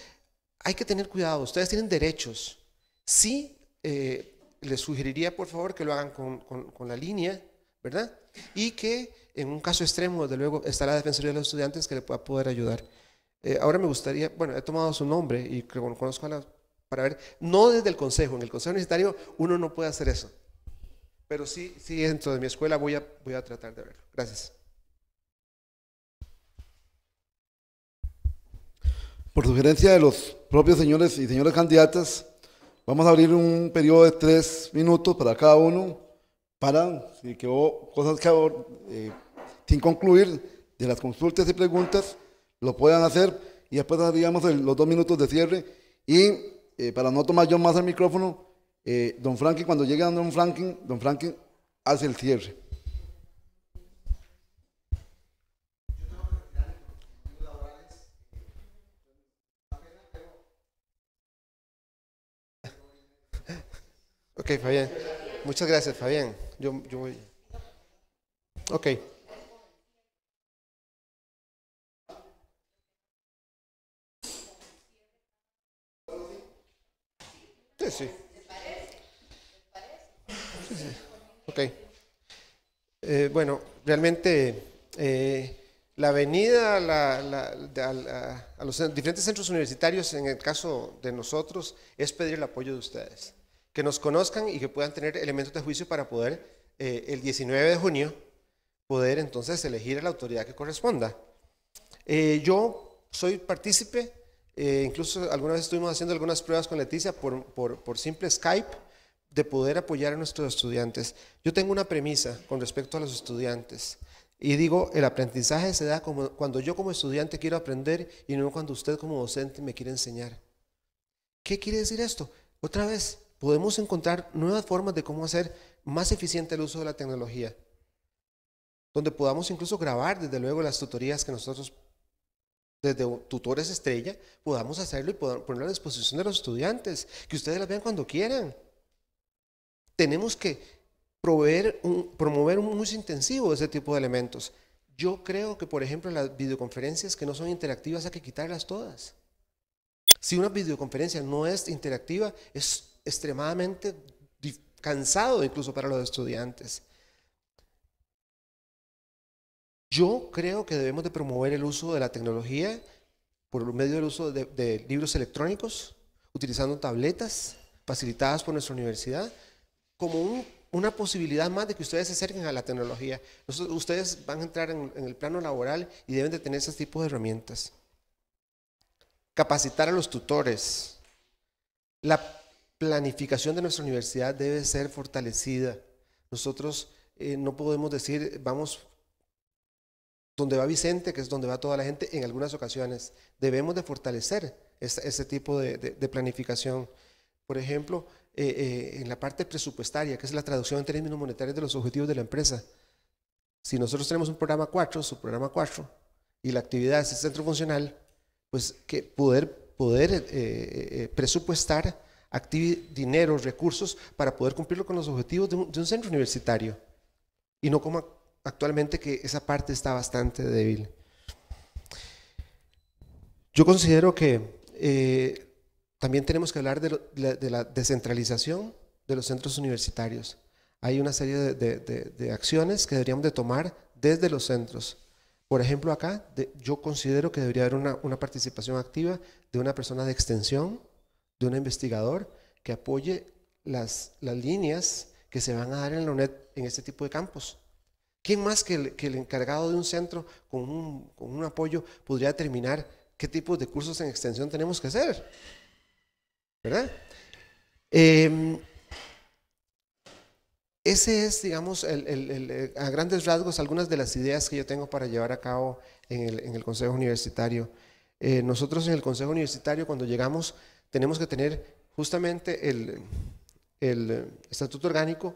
hay que tener cuidado, ustedes tienen derechos. Sí eh, les sugeriría por favor que lo hagan con, la línea, ¿verdad? Y que en un caso extremo, desde luego, está la Defensoría de los Estudiantes que le pueda poder ayudar. Eh, ahora me gustaría, bueno, he tomado su nombre y que conozco para ver, no desde el Consejo, en el Consejo Universitario uno no puede hacer eso, pero sí, sí dentro de mi escuela voy a, voy a tratar de verlo. Gracias. Por sugerencia de los propios señores y señoras candidatas, Vamos a abrir un periodo de tres minutos para cada uno, para, si quedó cosas que, eh, sin concluir, de las consultas y preguntas, lo puedan hacer y después haríamos los dos minutos de cierre. Y eh, para no tomar yo más el micrófono, eh, don Franklin, cuando llegue a don Franklin, don Franklin hace el cierre. Ok, Fabián. Muchas gracias, Fabián. Yo, yo voy. Ok. Sí, sí. sí, sí. Ok. Eh, bueno, realmente eh, la venida a los diferentes centros universitarios, en el caso de nosotros, es pedir el apoyo de ustedes que nos conozcan y que puedan tener elementos de juicio para poder eh, el 19 de junio poder entonces elegir a la autoridad que corresponda. Eh, yo soy partícipe, eh, incluso alguna vez estuvimos haciendo algunas pruebas con Leticia por, simple Skype de poder apoyar a nuestros estudiantes. Yo tengo una premisa con respecto a los estudiantes. Y digo, el aprendizaje se da cuando yo como estudiante quiero aprender y no cuando usted como docente me quiere enseñar. ¿Qué quiere decir esto? Otra vez, podemos encontrar nuevas formas de cómo hacer más eficiente el uso de la tecnología, donde podamos incluso grabar, desde luego, las tutorías que nosotros, desde tutores estrella, podamos hacerlo y ponerlo a disposición de los estudiantes, que ustedes las vean cuando quieran. Tenemos que proveer promover un uso intensivo de ese tipo de elementos. Yo creo que, por ejemplo, las videoconferencias que no son interactivas hay que quitarlas todas. Si una videoconferencia no es interactiva, es extremadamente cansado incluso para los estudiantes. Yo creo que debemos de promover el uso de la tecnología por medio del uso de, libros electrónicos, utilizando tabletas facilitadas por nuestra universidad, como una posibilidad más de que ustedes se acerquen a la tecnología. ustedes van a entrar en, el plano laboral y deben de tener ese tipo de herramientas. Capacitar a los tutores. La planificación de nuestra universidad debe ser fortalecida. Nosotros eh, no podemos decir, vamos donde va Vicente, que es donde va toda la gente, en algunas ocasiones debemos de fortalecer ese, tipo de, planificación. Por ejemplo, eh, eh, en la parte presupuestaria, que es la traducción en términos monetarios de los objetivos de la empresa. Si nosotros tenemos un programa 4, su programa 4, y la actividad es el centro funcional, pues que poder, poder presupuestar active dinero, recursos para poder cumplirlo con los objetivos de un, centro universitario y no como actualmente que esa parte está bastante débil. Yo considero que eh, también tenemos que hablar de, la descentralización de los centros universitarios. Hay una serie de, acciones que deberíamos de tomar desde los centros. Por ejemplo, acá yo considero que debería haber una participación activa de una persona de extensión, un investigador que apoye las, las líneas que se van a dar en la UNED en este tipo de campos. ¿Quién más que el, encargado de un centro con un, apoyo podría determinar qué tipo de cursos en extensión tenemos que hacer? ¿Verdad? Em, ese es, digamos, eh, a grandes rasgos algunas de las ideas que yo tengo para llevar a cabo en el, Consejo Universitario. Eh, nosotros en el Consejo Universitario, cuando llegamos, tenemos que tener justamente el, estatuto orgánico,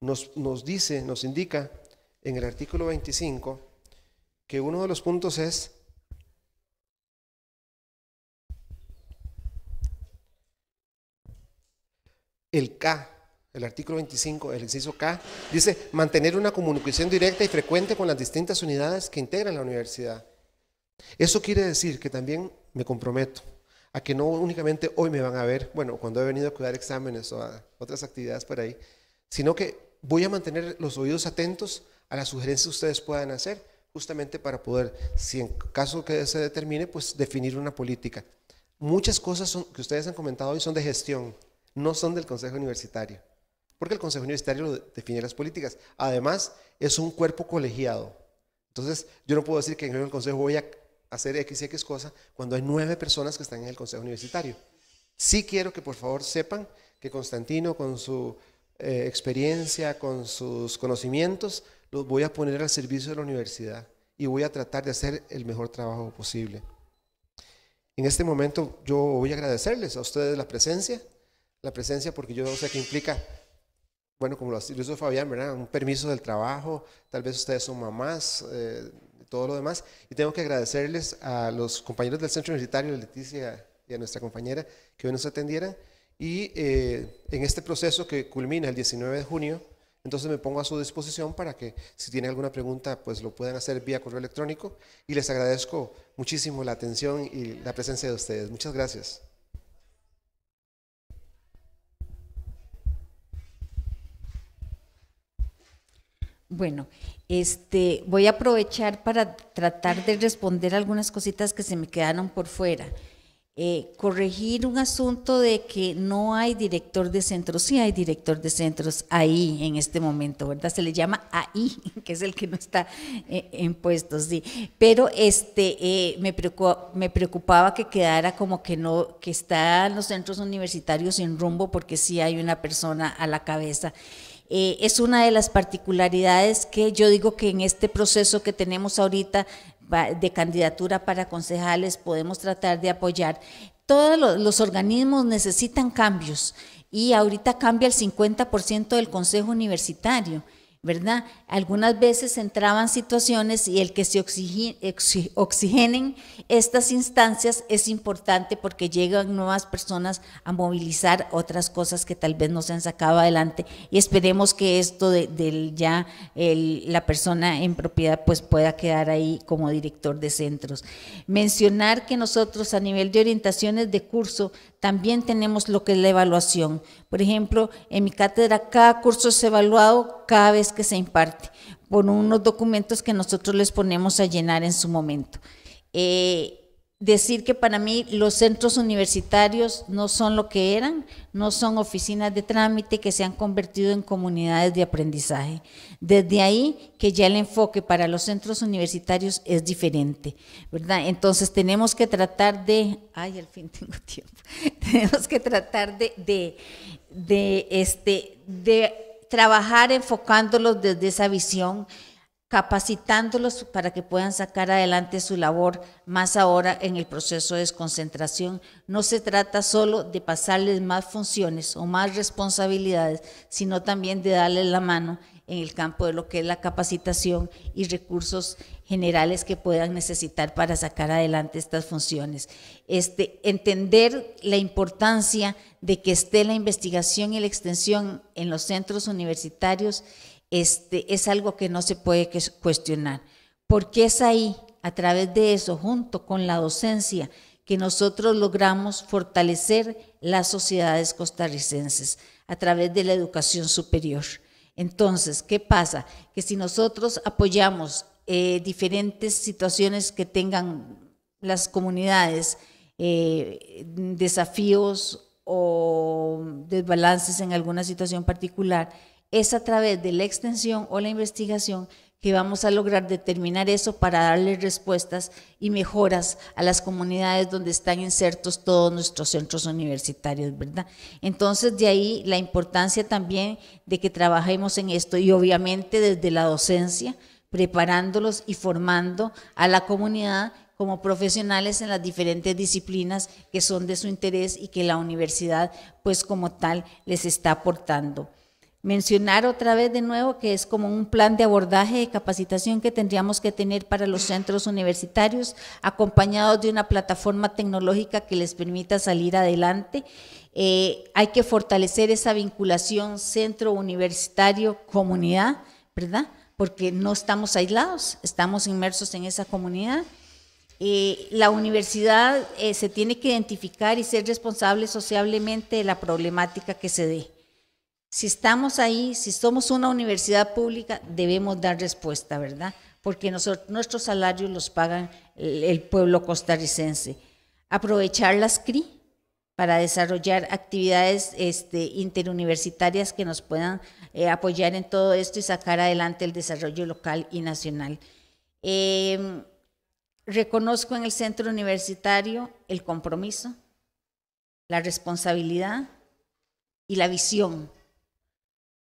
nos, nos dice, nos indica en el artículo 25 que uno de los puntos es el K, el artículo 25, el inciso K, dice mantener una comunicación directa y frecuente con las distintas unidades que integran la universidad. Eso quiere decir que también me comprometo a que no únicamente hoy me van a ver, bueno, cuando he venido a cuidar exámenes o a otras actividades por ahí, sino que voy a mantener los oídos atentos a las sugerencias que ustedes puedan hacer, justamente para poder, si en caso que se determine, pues definir una política. Muchas cosas que ustedes han comentado hoy son de gestión, no son del Consejo Universitario, porque el Consejo Universitario define las políticas. Además, es un cuerpo colegiado. Entonces, yo no puedo decir que en el Consejo voy a hacer X y X cosa cuando hay nueve personas que están en el consejo universitario. Sí quiero que por favor sepan que Constantino con su eh, experiencia, con sus conocimientos, los voy a poner al servicio de la universidad y voy a tratar de hacer el mejor trabajo posible. En este momento yo voy a agradecerles a ustedes la presencia, la presencia porque yo sé que implica, bueno, como lo hizo Fabián, ¿verdad? Un permiso del trabajo, tal vez ustedes son mamás, eh, todo lo demás. Y tengo que agradecerles a los compañeros del Centro Universitario, Leticia y a nuestra compañera que hoy nos atendieran. Y eh, en este proceso que culmina el 19 de junio, entonces me pongo a su disposición para que si tienen alguna pregunta, pues lo puedan hacer vía correo electrónico. Y les agradezco muchísimo la atención y la presencia de ustedes. Muchas gracias. Bueno, este, voy a aprovechar para tratar de responder algunas cositas que se me quedaron por fuera. Eh, corregir un asunto de que no hay director de centros, sí hay director de centros ahí en este momento, ¿verdad? Se le llama ahí, que es el que no está eh, en puestos, sí. Pero este, eh, me, me preocupaba que quedara como que no, que están los centros universitarios sin rumbo porque sí hay una persona a la cabeza. Eh, es una de las particularidades que yo digo que en este proceso que tenemos ahorita de candidatura para concejales podemos tratar de apoyar. Todos los, los organismos necesitan cambios y ahorita cambia el 50% del Consejo Universitario. ¿verdad? Algunas veces entraban situaciones y el que se oxigenen estas instancias es importante porque llegan nuevas personas a movilizar otras cosas que tal vez no se han sacado adelante y esperemos que esto de, ya la persona en propiedad pues pueda quedar ahí como director de centros. Mencionar que nosotros a nivel de orientaciones de curso también tenemos lo que es la evaluación. Por ejemplo, en mi cátedra cada curso es evaluado cada vez que se imparte por unos documentos que nosotros les ponemos a llenar en su momento. Eh, decir que para mí los centros universitarios no son lo que eran, no son oficinas de trámite que se han convertido en comunidades de aprendizaje. Desde ahí que ya el enfoque para los centros universitarios es diferente, ¿verdad? Entonces tenemos que tratar de, ay, al fin tengo tiempo, tenemos que tratar de, de, este, de trabajar enfocándolos desde esa visión, capacitándolos para que puedan sacar adelante su labor, más ahora en el proceso de desconcentración. No se trata solo de pasarles más funciones o más responsabilidades, sino también de darles la mano en el campo de lo que es la capacitación y recursos generales que puedan necesitar para sacar adelante estas funciones. Este, entender la importancia de que esté la investigación y la extensión en los centros universitarios este, es algo que no se puede cuestionar, porque es ahí, a través de eso, junto con la docencia, que nosotros logramos fortalecer las sociedades costarricenses a través de la educación superior. Entonces, ¿qué pasa? Que si nosotros apoyamos eh, diferentes situaciones que tengan las comunidades, eh, desafíos o desbalances en alguna situación particular, es a través de la extensión o la investigación que vamos a lograr determinar eso para darle respuestas y mejoras a las comunidades donde están insertos todos nuestros centros universitarios, ¿verdad? Entonces, de ahí la importancia también de que trabajemos en esto y obviamente desde la docencia, preparándolos y formando a la comunidad como profesionales en las diferentes disciplinas que son de su interés y que la universidad pues como tal les está aportando. Mencionar otra vez de nuevo que es como un plan de abordaje y capacitación que tendríamos que tener para los centros universitarios, acompañados de una plataforma tecnológica que les permita salir adelante. Eh, hay que fortalecer esa vinculación centro universitario-comunidad, ¿verdad? porque no estamos aislados, estamos inmersos en esa comunidad. Eh, la universidad eh, se tiene que identificar y ser responsable sociablemente de la problemática que se dé. Si estamos ahí, si somos una universidad pública, debemos dar respuesta, ¿verdad? Porque nosotros, nuestros salarios los pagan el, el pueblo costarricense. Aprovechar las CRI, para desarrollar actividades este, interuniversitarias que nos puedan eh, apoyar en todo esto y sacar adelante el desarrollo local y nacional. Em, reconozco en el centro universitario el compromiso, la responsabilidad y la visión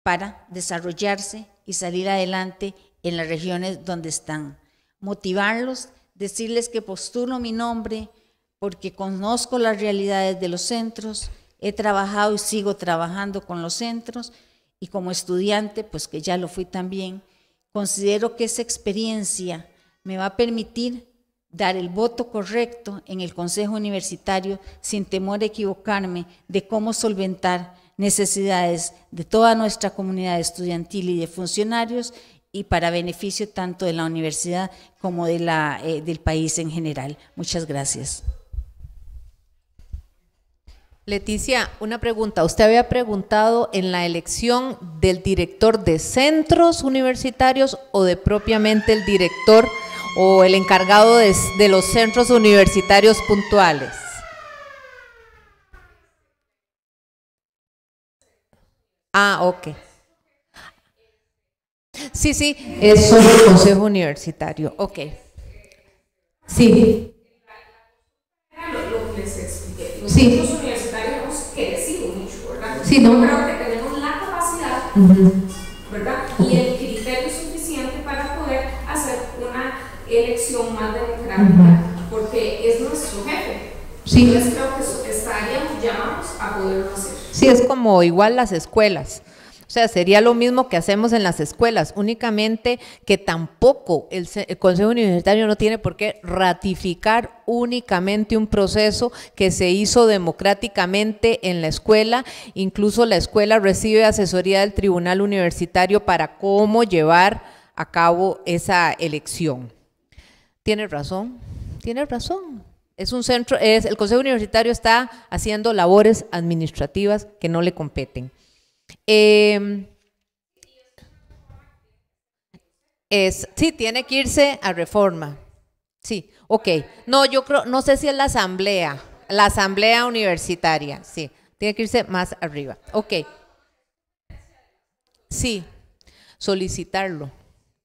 para desarrollarse y salir adelante en las regiones donde están. Motivarlos, decirles que postulo mi nombre, porque conozco las realidades de los centros, he trabajado y sigo trabajando con los centros y como estudiante, pues que ya lo fui también, considero que esa experiencia me va a permitir dar el voto correcto en el Consejo Universitario sin temor a equivocarme de cómo solventar necesidades de toda nuestra comunidad estudiantil y de funcionarios y para beneficio tanto de la universidad como de la, eh, del país en general. Muchas gracias. Leticia, una pregunta. Usted había preguntado en la elección del director de centros universitarios o de propiamente el director o el encargado de, los centros universitarios puntuales. Ah, ok. Sí, sí, es sobre el Consejo Universitario. Ok. Sí. Sí no. Yo creo que tenemos la capacidad, ¿verdad? Y el criterio suficiente para poder hacer una elección más democrática, porque es nuestro jefe. Entonces creo que estaríamos llamados a poderlo hacer. Sí, es como igual las escuelas. O sea, sería lo mismo que hacemos en las escuelas, únicamente que tampoco el, Consejo Universitario no tiene por qué ratificar únicamente un proceso que se hizo democráticamente en la escuela. Incluso la escuela recibe asesoría del Tribunal Universitario para cómo llevar a cabo esa elección. Tiene razón, tiene razón. Es un centro, es, el Consejo Universitario está haciendo labores administrativas que no le competen. Em, es, sí, tiene que irse a reforma. Sí, ok. No, yo creo, no sé si es la asamblea, la asamblea universitaria, sí. Tiene que irse más arriba. Ok. Sí, solicitarlo.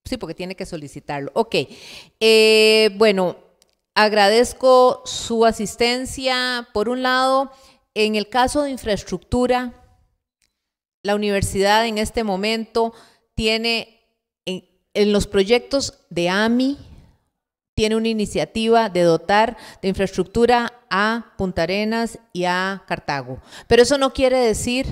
Sí, porque tiene que solicitarlo. Ok. Eh, bueno, agradezco su asistencia. Por un lado, en el caso de infraestructura, la universidad en este momento tiene en, los proyectos de AMI, tiene una iniciativa de dotar de infraestructura a Punta Arenas y a Cartago. Pero eso no quiere decir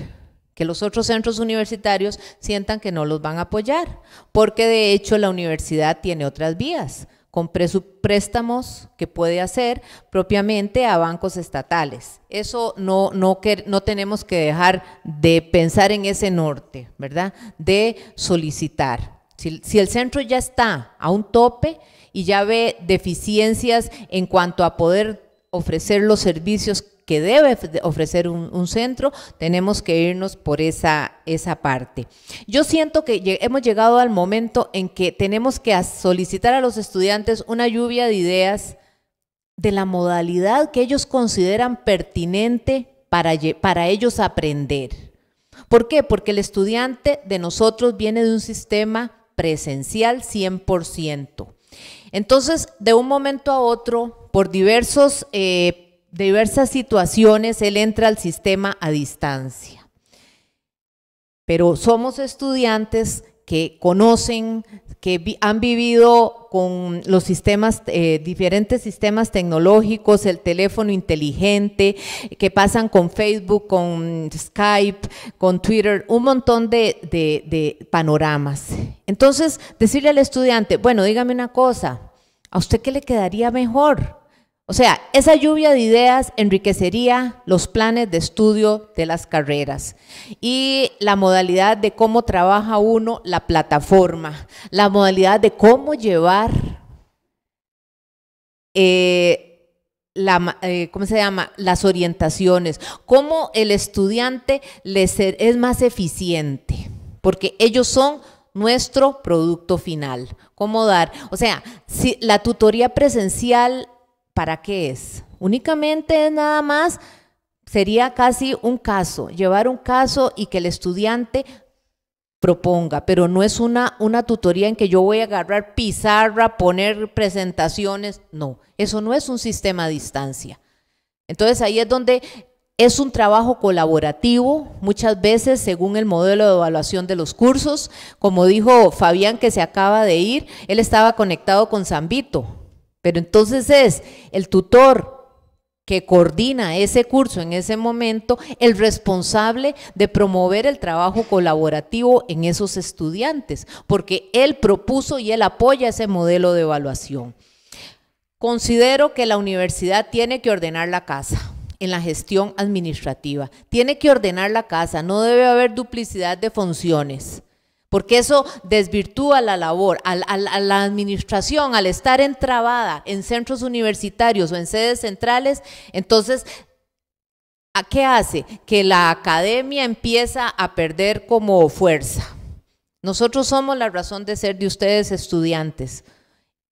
que los otros centros universitarios sientan que no los van a apoyar, porque de hecho la universidad tiene otras vías con préstamos que puede hacer propiamente a bancos estatales. Eso no, no, no tenemos que dejar de pensar en ese norte, ¿verdad? De solicitar. Si, si el centro ya está a un tope y ya ve deficiencias en cuanto a poder ofrecer los servicios que debe ofrecer un, centro, tenemos que irnos por esa, esa parte. Yo siento que hemos llegado al momento en que tenemos que solicitar a los estudiantes una lluvia de ideas de la modalidad que ellos consideran pertinente para, para ellos aprender. ¿Por qué? Porque el estudiante de nosotros viene de un sistema presencial 100%. Entonces, de un momento a otro, por diversos eh, diversas situaciones él entra al sistema a distancia. Pero somos estudiantes que conocen, que han vivido con los sistemas, eh, diferentes sistemas tecnológicos, el teléfono inteligente, que pasan con Facebook, con Skype, con Twitter, un montón de, de panoramas. Entonces, decirle al estudiante, bueno, dígame una cosa, ¿a usted qué le quedaría mejor? O sea, esa lluvia de ideas enriquecería los planes de estudio de las carreras y la modalidad de cómo trabaja uno la plataforma, la modalidad de cómo llevar eh, eh, se llama? las orientaciones, cómo el estudiante es más eficiente, porque ellos son nuestro producto final, cómo dar. O sea, si la tutoría presencial ¿para qué es? Únicamente es nada más, sería casi un caso, llevar un caso y que el estudiante proponga, pero no es una, una tutoría en que yo voy a agarrar pizarra, poner presentaciones, no, eso no es un sistema a distancia. Entonces ahí es donde es un trabajo colaborativo, muchas veces según el modelo de evaluación de los cursos, como dijo Fabián que se acaba de ir, él estaba conectado con Zambito, pero entonces es el tutor que coordina ese curso en ese momento, el responsable de promover el trabajo colaborativo en esos estudiantes, porque él propuso y él apoya ese modelo de evaluación. Considero que la universidad tiene que ordenar la casa en la gestión administrativa, tiene que ordenar la casa, no debe haber duplicidad de funciones porque eso desvirtúa la labor, a, la administración, al estar entrabada en centros universitarios o en sedes centrales, entonces ¿A qué hace? Que la academia empieza a perder como fuerza. Nosotros somos la razón de ser de ustedes estudiantes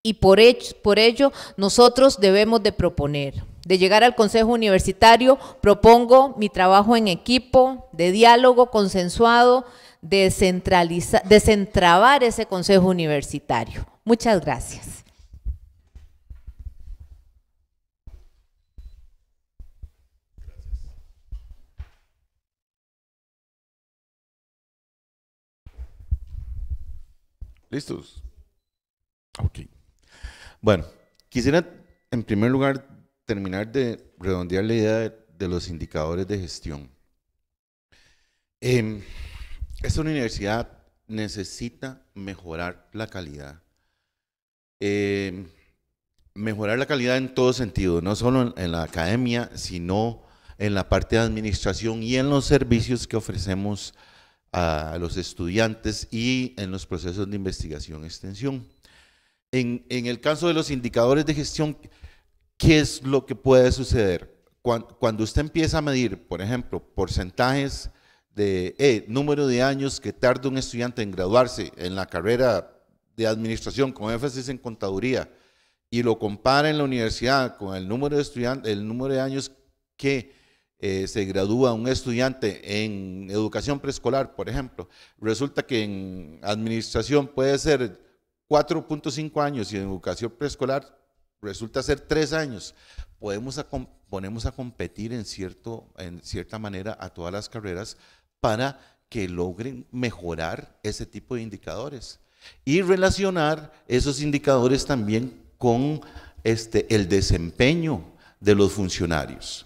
y por ello, por ello nosotros debemos de proponer. De llegar al Consejo Universitario, propongo mi trabajo en equipo, de diálogo consensuado, descentralizar, desentrabar ese consejo universitario. Muchas gracias. ¿Listos? Ok. Bueno, quisiera en primer lugar terminar de redondear la idea de, los indicadores de gestión. Em, esta universidad necesita mejorar la calidad. Eh, mejorar la calidad en todo sentido, no solo en, la academia, sino en la parte de administración y en los servicios que ofrecemos a los estudiantes y en los procesos de investigación extensión. En, el caso de los indicadores de gestión, ¿qué es lo que puede suceder? cuando usted empieza a medir, por ejemplo, porcentajes de número de años que tarda un estudiante en graduarse en la carrera de administración con énfasis en contaduría y lo compara en la universidad con el número de el número de años que eh, se gradúa un estudiante en educación preescolar, por ejemplo, resulta que en administración puede ser 4.5 años y en educación preescolar resulta ser 3 años. Podemos ponemos a competir en, en cierta manera a todas las carreras para que logren mejorar ese tipo de indicadores y relacionar esos indicadores también con este, el desempeño de los funcionarios.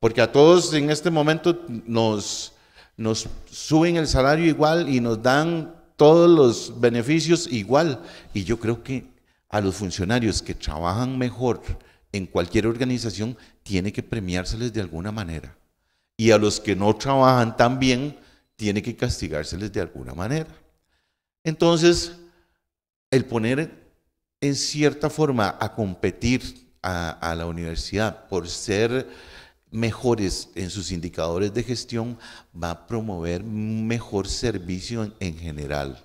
Porque a todos en este momento nos, nos suben el salario igual y nos dan todos los beneficios igual. Y yo creo que a los funcionarios que trabajan mejor en cualquier organización tiene que premiárseles de alguna manera y a los que no trabajan tan bien, tiene que castigárseles de alguna manera. Entonces, el poner en cierta forma a competir a, la universidad por ser mejores en sus indicadores de gestión, va a promover mejor servicio en, general.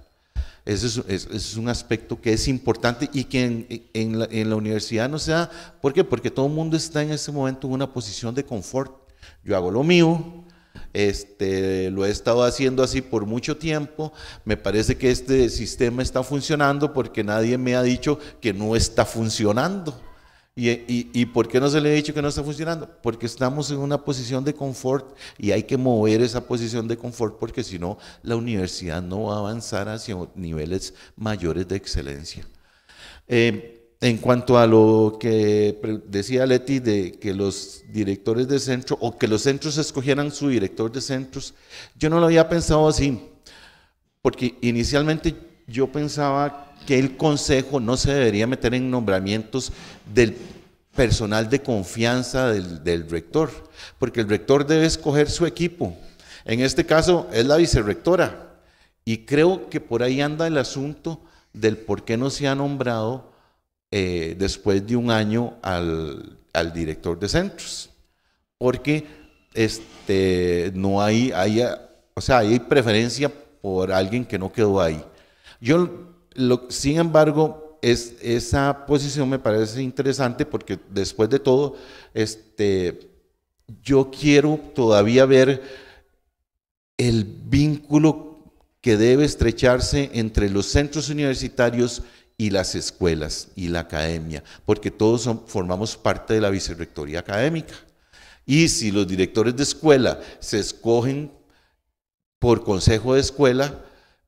Ese es, un aspecto que es importante y que en, la, universidad no se da. ¿Por qué? Porque todo el mundo está en ese momento en una posición de confort yo hago lo mío, este, lo he estado haciendo así por mucho tiempo, me parece que este sistema está funcionando porque nadie me ha dicho que no está funcionando. ¿Y, y, y por qué no se le ha dicho que no está funcionando? Porque estamos en una posición de confort y hay que mover esa posición de confort porque si no, la universidad no va a avanzar hacia niveles mayores de excelencia. Eh, en cuanto a lo que decía Leti de que los directores de centro o que los centros escogieran su director de centros, yo no lo había pensado así, porque inicialmente yo pensaba que el consejo no se debería meter en nombramientos del personal de confianza del, del rector, porque el rector debe escoger su equipo. En este caso es la vicerrectora, y creo que por ahí anda el asunto del por qué no se ha nombrado eh, después de un año al, director de centros, porque este, no hay, o sea, hay preferencia por alguien que no quedó ahí. Yo, lo, sin embargo, es, esa posición me parece interesante porque después de todo, este, yo quiero todavía ver el vínculo que debe estrecharse entre los centros universitarios y las escuelas y la academia, porque todos formamos parte de la vicerrectoría académica. Y si los directores de escuela se escogen por consejo de escuela,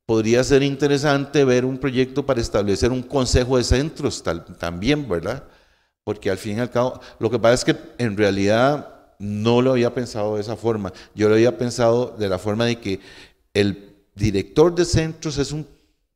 podría ser interesante ver un proyecto para establecer un consejo de centros también, ¿verdad? Porque al fin y al cabo, lo que pasa es que en realidad no lo había pensado de esa forma. Yo lo había pensado de la forma de que el director de centros es un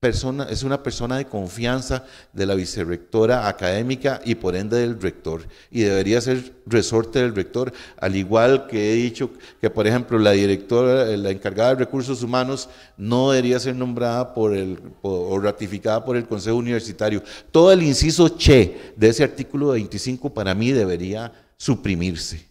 es una persona de confianza de la vicerrectora académica y por ende del rector. Y debería ser resorte del rector, al igual que he dicho que, por ejemplo, la directora, eh, la encargada de recursos humanos, no debería ser nombrada por el, o ratificada por el Consejo Universitario. Todo el inciso che de ese artículo 25 para mí debería suprimirse.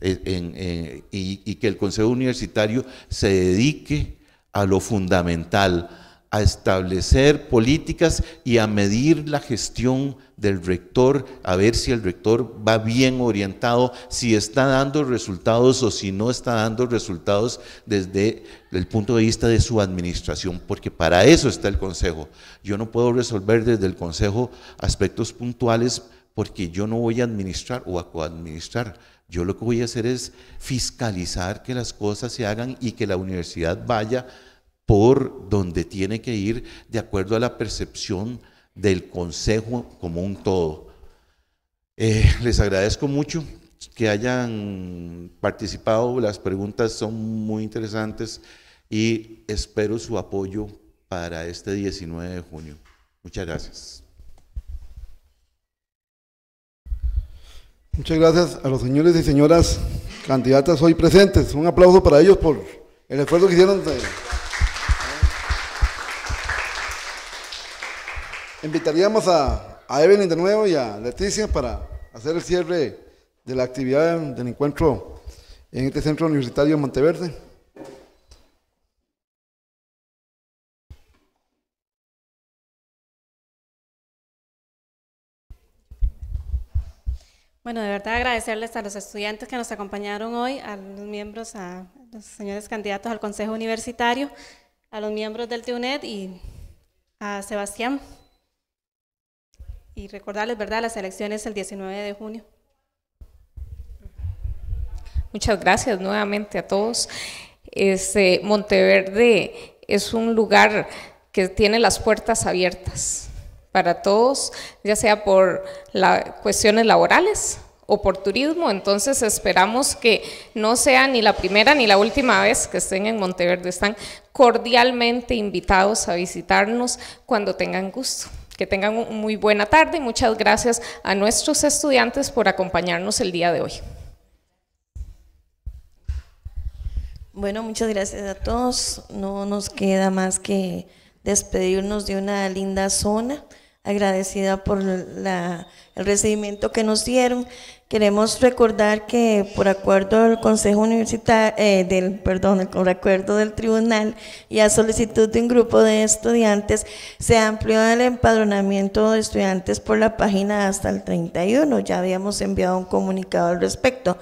E, y, y que el Consejo Universitario se dedique a lo fundamental, a establecer políticas y a medir la gestión del rector, a ver si el rector va bien orientado, si está dando resultados o si no está dando resultados desde el punto de vista de su administración, porque para eso está el consejo. Yo no puedo resolver desde el consejo aspectos puntuales porque yo no voy a administrar o a coadministrar. Yo lo que voy a hacer es fiscalizar que las cosas se hagan y que la universidad vaya por donde tiene que ir de acuerdo a la percepción del Consejo como un todo. Eh, les agradezco mucho que hayan participado, las preguntas son muy interesantes y espero su apoyo para este 19 de junio. Muchas gracias. Muchas gracias a los señores y señoras candidatas hoy presentes. Un aplauso para ellos por el esfuerzo que hicieron. invitaríamos a, Evelyn de nuevo y a Leticia para hacer el cierre de la actividad del encuentro en este centro universitario de Monteverde. Bueno, de verdad agradecerles a los estudiantes que nos acompañaron hoy, a los miembros, a los señores candidatos al Consejo Universitario, a los miembros del TUNED y a Sebastián y recordarles, ¿verdad?, las elecciones el 19 de junio. Muchas gracias nuevamente a todos. Este, Monteverde es un lugar que tiene las puertas abiertas para todos, ya sea por la, cuestiones laborales o por turismo, entonces esperamos que no sea ni la primera ni la última vez que estén en Monteverde, están cordialmente invitados a visitarnos cuando tengan gusto. Que tengan muy buena tarde y muchas gracias a nuestros estudiantes por acompañarnos el día de hoy. Bueno, muchas gracias a todos. No nos queda más que despedirnos de una linda zona agradecida por la, el recibimiento que nos dieron. Queremos recordar que por acuerdo del Consejo Universitario, eh, del, perdón, por acuerdo del Tribunal y a solicitud de un grupo de estudiantes, se amplió el empadronamiento de estudiantes por la página hasta el 31. Ya habíamos enviado un comunicado al respecto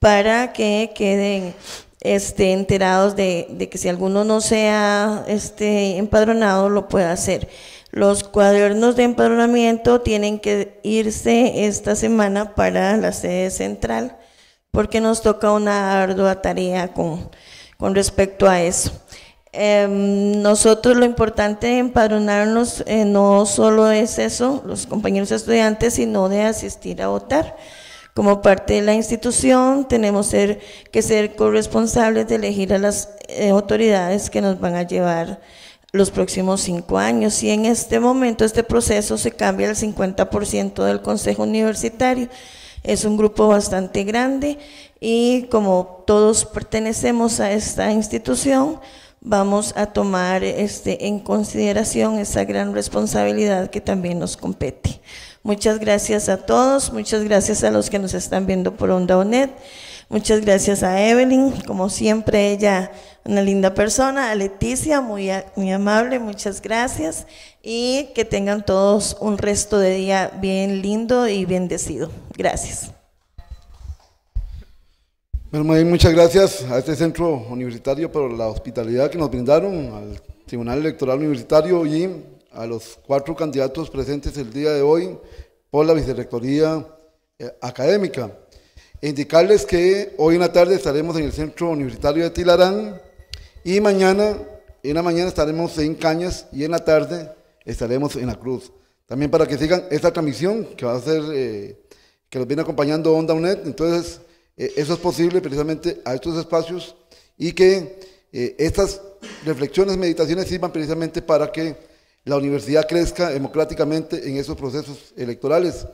para que queden este, enterados de, de que si alguno no sea este, empadronado lo pueda hacer. Los cuadernos de empadronamiento tienen que irse esta semana para la sede central porque nos toca una ardua tarea con, respecto a eso. Em, nosotros lo importante de empadronarnos eh, no solo es eso, los compañeros estudiantes, sino de asistir a votar. Como parte de la institución tenemos ser, que ser corresponsables de elegir a las eh, autoridades que nos van a llevar los próximos cinco años y en este momento este proceso se cambia al 50% del Consejo Universitario. Es un grupo bastante grande y como todos pertenecemos a esta institución, vamos a tomar este, en consideración esa gran responsabilidad que también nos compete. Muchas gracias a todos, muchas gracias a los que nos están viendo por Onda Muchas gracias a Evelyn, como siempre ella, una linda persona, a Leticia, muy, amable, muchas gracias y que tengan todos un resto de día bien lindo y bendecido. Gracias. Bueno, muchas gracias a este centro universitario por la hospitalidad que nos brindaron, al Tribunal Electoral Universitario y a los cuatro candidatos presentes el día de hoy por la Vicerrectoría eh, Académica. Indicarles que hoy en la tarde estaremos en el Centro Universitario de Tilarán y mañana, en la mañana estaremos en Cañas y en la tarde estaremos en La Cruz. También para que sigan esta transmisión que va a ser, eh, que los viene acompañando Onda UNED. Entonces, eh, eso es posible precisamente a estos espacios y que eh, estas reflexiones, meditaciones sirvan precisamente para que la universidad crezca democráticamente en esos procesos electorales.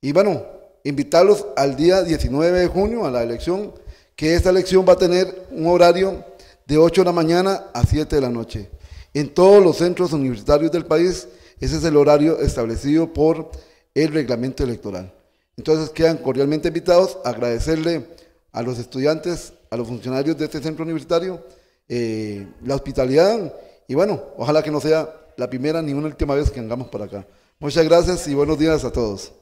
Y bueno, invitarlos al día 19 de junio a la elección, que esta elección va a tener un horario de 8 de la mañana a 7 de la noche. En todos los centros universitarios del país, ese es el horario establecido por el reglamento electoral. Entonces quedan cordialmente invitados a agradecerle a los estudiantes, a los funcionarios de este centro universitario, eh, la hospitalidad y bueno, ojalá que no sea la primera ni una última vez que vengamos para acá. Muchas gracias y buenos días a todos.